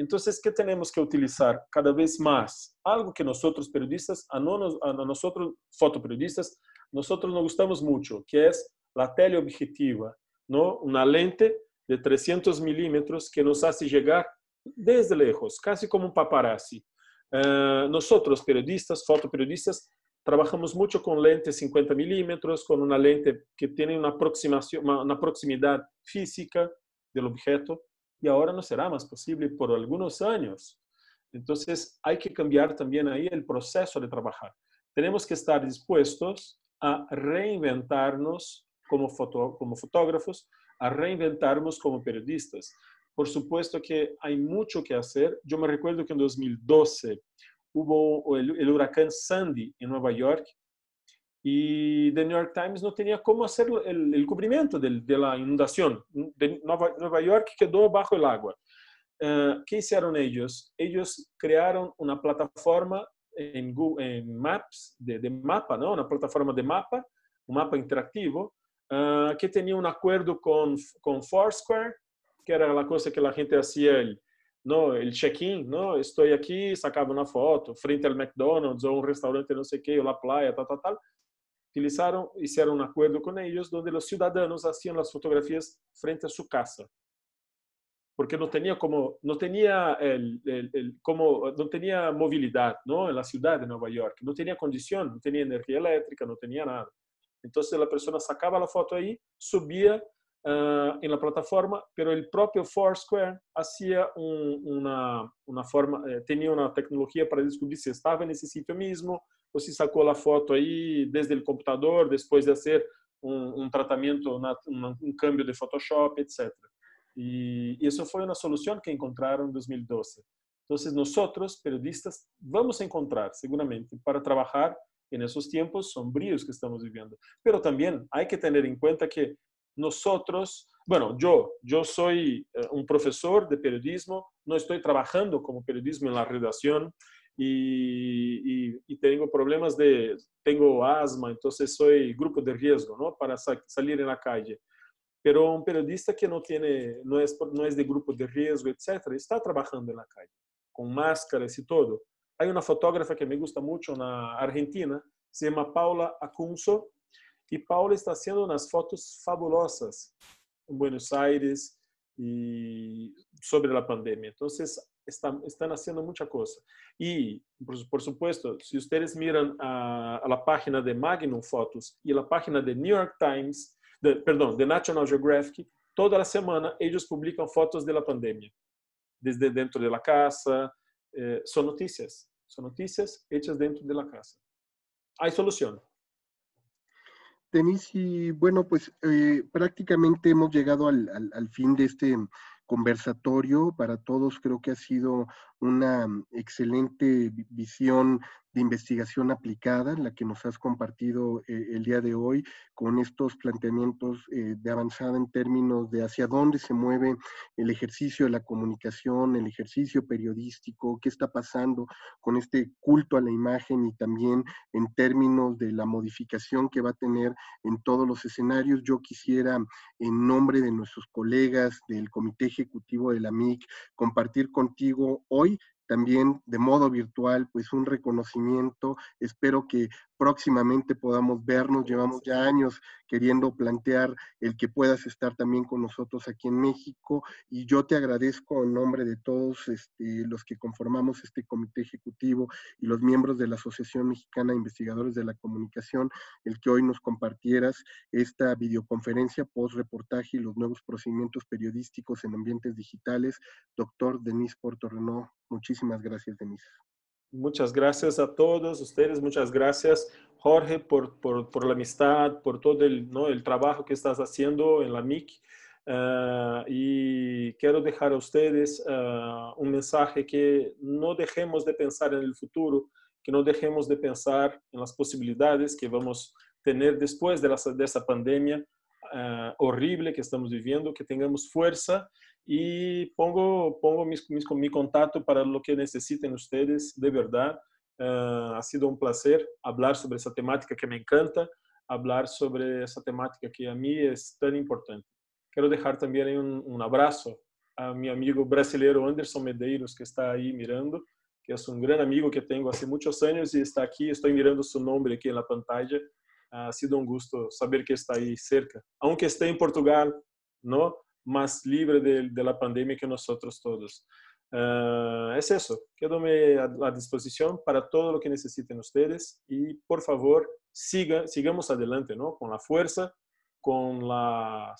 Então, é que temos que utilizar cada vez mais algo que nós outros periodistas, a nós outros fotoperiodistas, nós outros nos gostamos muito, que é a teleobjetiva, não? Uma lente de 300 milímetros que nos faz chegar desde lejos, quase como um paparazzi. Uh, nós outros periodistas, fotoperiodistas, trabalhamos muito com lente 50 milímetros, com uma lente que tem uma aproximação, uma proximidade física do objeto y ahora no será más posible por algunos años. Entonces hay que cambiar también ahí el proceso de trabajar. Tenemos que estar dispuestos a reinventarnos como, como fotógrafos, a reinventarnos como periodistas. Por supuesto que hay mucho que hacer. Yo me recuerdo que en 2012 hubo el huracán Sandy en Nueva York y The New York Times no tenía cómo hacer el, cubrimiento de, la inundación. De Nueva, York quedó bajo el agua. Eh, ¿Qué hicieron ellos? Ellos crearon una plataforma en, Google, Maps, de, mapa, ¿no? una plataforma de mapa, un mapa interactivo, eh, que tenía un acuerdo con, con Foursquare, que era la cosa que la gente hacía el, ¿no? el check-in, ¿no? estoy aquí, sacaba una foto frente al McDonald's o un restaurante, no sé qué, o la playa, tal, tal, tal utilizaron, hicieron un acuerdo con ellos donde los ciudadanos hacían las fotografías frente a su casa. Porque no tenía como, no tenía, el, el, como, no tenía movilidad ¿no? en la ciudad de Nueva York, no tenía condición, no tenía energía eléctrica, no tenía nada. Entonces la persona sacaba la foto ahí, subía eh, en la plataforma, pero el propio Foursquare hacía una, forma, eh, tenía una tecnología para descubrir si estaba en ese sitio mismo o si sacó la foto ahí desde el computador después de hacer un, tratamiento, un cambio de Photoshop, etc. y eso fue una solución que encontraron en 2012. Entonces nosotros, periodistas, vamos a encontrar seguramente para trabajar en esos tiempos sombríos que estamos viviendo. Pero también hay que tener en cuenta que nosotros, bueno, yo, yo soy eh, un profesor de periodismo, no estoy trabajando como periodismo en la redacción y, tengo problemas de, tengo asma, entonces soy grupo de riesgo, ¿no? Para salir en la calle. Pero un periodista que no, tiene, no, es, no es de grupo de riesgo, etcétera, está trabajando en la calle, con máscaras y todo. Hay una fotógrafa que me gusta mucho en Argentina, se llama Paula Acunzo, E Paula está sendo nas fotos fabulosas em Buenos Aires e sobre a pandemia. Então, está, estão nascendo muita coisa. E, por, por supuesto, se vocês miram a, a página de Magnum Fotos e a página de New York Times, de, perdão, de National Geographic, toda a semana eles publicam fotos da pandemia, desde dentro da de casa. Eh, são notícias, são notícias hechas dentro da de casa. Há solução. tenis y bueno, pues eh, prácticamente hemos llegado al, al, fin de este conversatorio. Para todos creo que ha sido una mm, excelente visión de investigación aplicada, la que nos has compartido eh, el día de hoy, con estos planteamientos eh, de avanzada en términos de hacia dónde se mueve el ejercicio de la comunicación, el ejercicio periodístico, qué está pasando con este culto a la imagen y también en términos de la modificación que va a tener en todos los escenarios. Yo quisiera, en nombre de nuestros colegas del Comité Ejecutivo de la MIC, compartir contigo hoy también de modo virtual, pues un reconocimiento. Espero que próximamente podamos vernos. Llevamos ya años queriendo plantear el que puedas estar también con nosotros aquí en México y yo te agradezco en nombre de todos este, los que conformamos este comité ejecutivo y los miembros de la Asociación Mexicana de Investigadores de la Comunicación el que hoy nos compartieras esta videoconferencia post reportaje y los nuevos procedimientos periodísticos en ambientes digitales. Doctor Denise Renault, muchísimas gracias Denise. Muchas gracias a todos ustedes, muchas gracias Jorge por, la amistad, por todo el, trabajo que estás haciendo en la MIC. Eh, y quiero dejar a ustedes eh, un mensaje que no dejemos de pensar en el futuro, que no dejemos de pensar en las posibilidades que vamos a tener después de, la, de esa pandemia eh, horrible que estamos viviendo, que tengamos fuerza E pongo, pongo mis, mis, mi contacto para lo que necessitem vocês de verdade, Uh, ah, ha sido um prazer falar sobre essa temática que me encanta, falar sobre essa temática que a mim é tão importante. Quero deixar também um abraço a meu amigo brasileiro Anderson Medeiros, que está aí mirando, que é um grande amigo que tenho há muitos anos e está aqui. Estou mirando seu nome aqui na la pantalla. Uh, ha sido um gosto saber que está aí cerca, aunque esté em Portugal, não. más libre de, la pandemia que nosotros todos. Ah, es eso, quedo a, la disposición para todo lo que necesiten ustedes y por favor siga, sigamos adelante ¿no? con la fuerza, con la,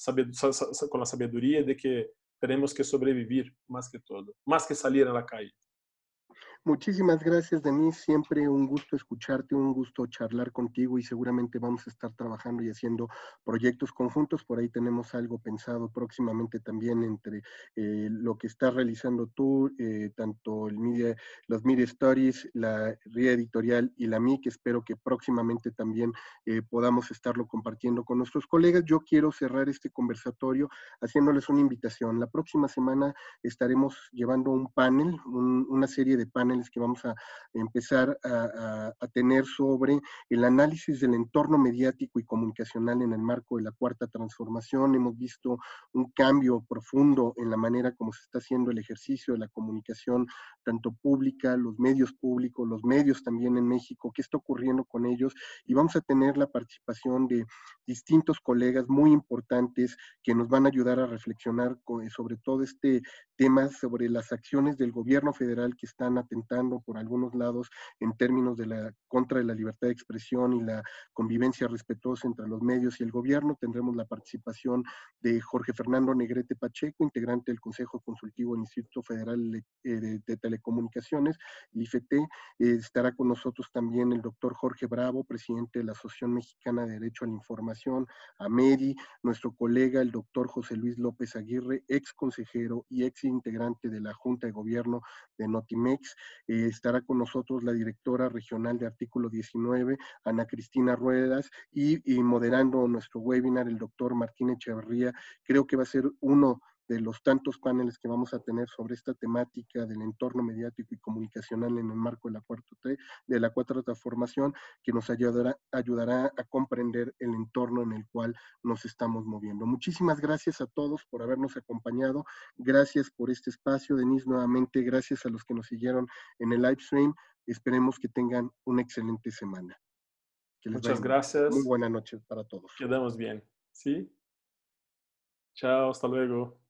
con la sabiduría de que tenemos que sobrevivir más que todo, más que salir a la calle. Muchísimas gracias, mí. Siempre un gusto escucharte, un gusto charlar contigo y seguramente vamos a estar trabajando y haciendo proyectos conjuntos. Por ahí tenemos algo pensado próximamente también entre eh, lo que estás realizando tú, eh, tanto el media, los Media Stories, la red Editorial y la que Espero que próximamente también eh, podamos estarlo compartiendo con nuestros colegas. Yo quiero cerrar este conversatorio haciéndoles una invitación. La próxima semana estaremos llevando un panel, una serie de paneles que vamos a empezar a, tener sobre el análisis del entorno mediático y comunicacional en el marco de la cuarta transformación. Hemos visto un cambio profundo en la manera como se está haciendo el ejercicio de la comunicación, tanto pública, los medios públicos, los medios también en México, qué está ocurriendo con ellos. Y vamos a tener la participación de distintos colegas muy importantes que nos van a ayudar a reflexionar sobre todo este tema, sobre las acciones del gobierno federal que están atendiendo por algunos lados en términos de la contra de la libertad de expresión y la convivencia respetuosa entre los medios y el gobierno. Tendremos la participación de Jorge Fernando Negrete Pacheco, integrante del Consejo Consultivo del Instituto Federal de eh, Telecomunicaciones, IFT. Estará con nosotros también el doctor Jorge Bravo, presidente de la Asociación Mexicana de Derecho a la Información, AMEDI, nuestro colega, el doctor José Luis López Aguirre, ex consejero y ex integrante de la Junta de Gobierno de Notimex, eh, estará con nosotros la directora regional de artículo 19, Ana Cristina Ruedas, y, y moderando nuestro webinar el doctor Martín Echeverría. Creo que va a ser uno de los tantos paneles que vamos a tener sobre esta temática del entorno mediático y comunicacional en el marco de la cuarta, de la cuarta transformación, que nos ayudará, ayudará a comprender el entorno en el cual nos estamos moviendo. Muchísimas gracias a todos por habernos acompañado. Gracias por este espacio. Denise, nuevamente, gracias a los que nos siguieron en el live stream. Esperemos que tengan una excelente semana. Muchas gracias. Muy buena noche para todos. Quedamos bien. ¿Sí? Chao, hasta luego.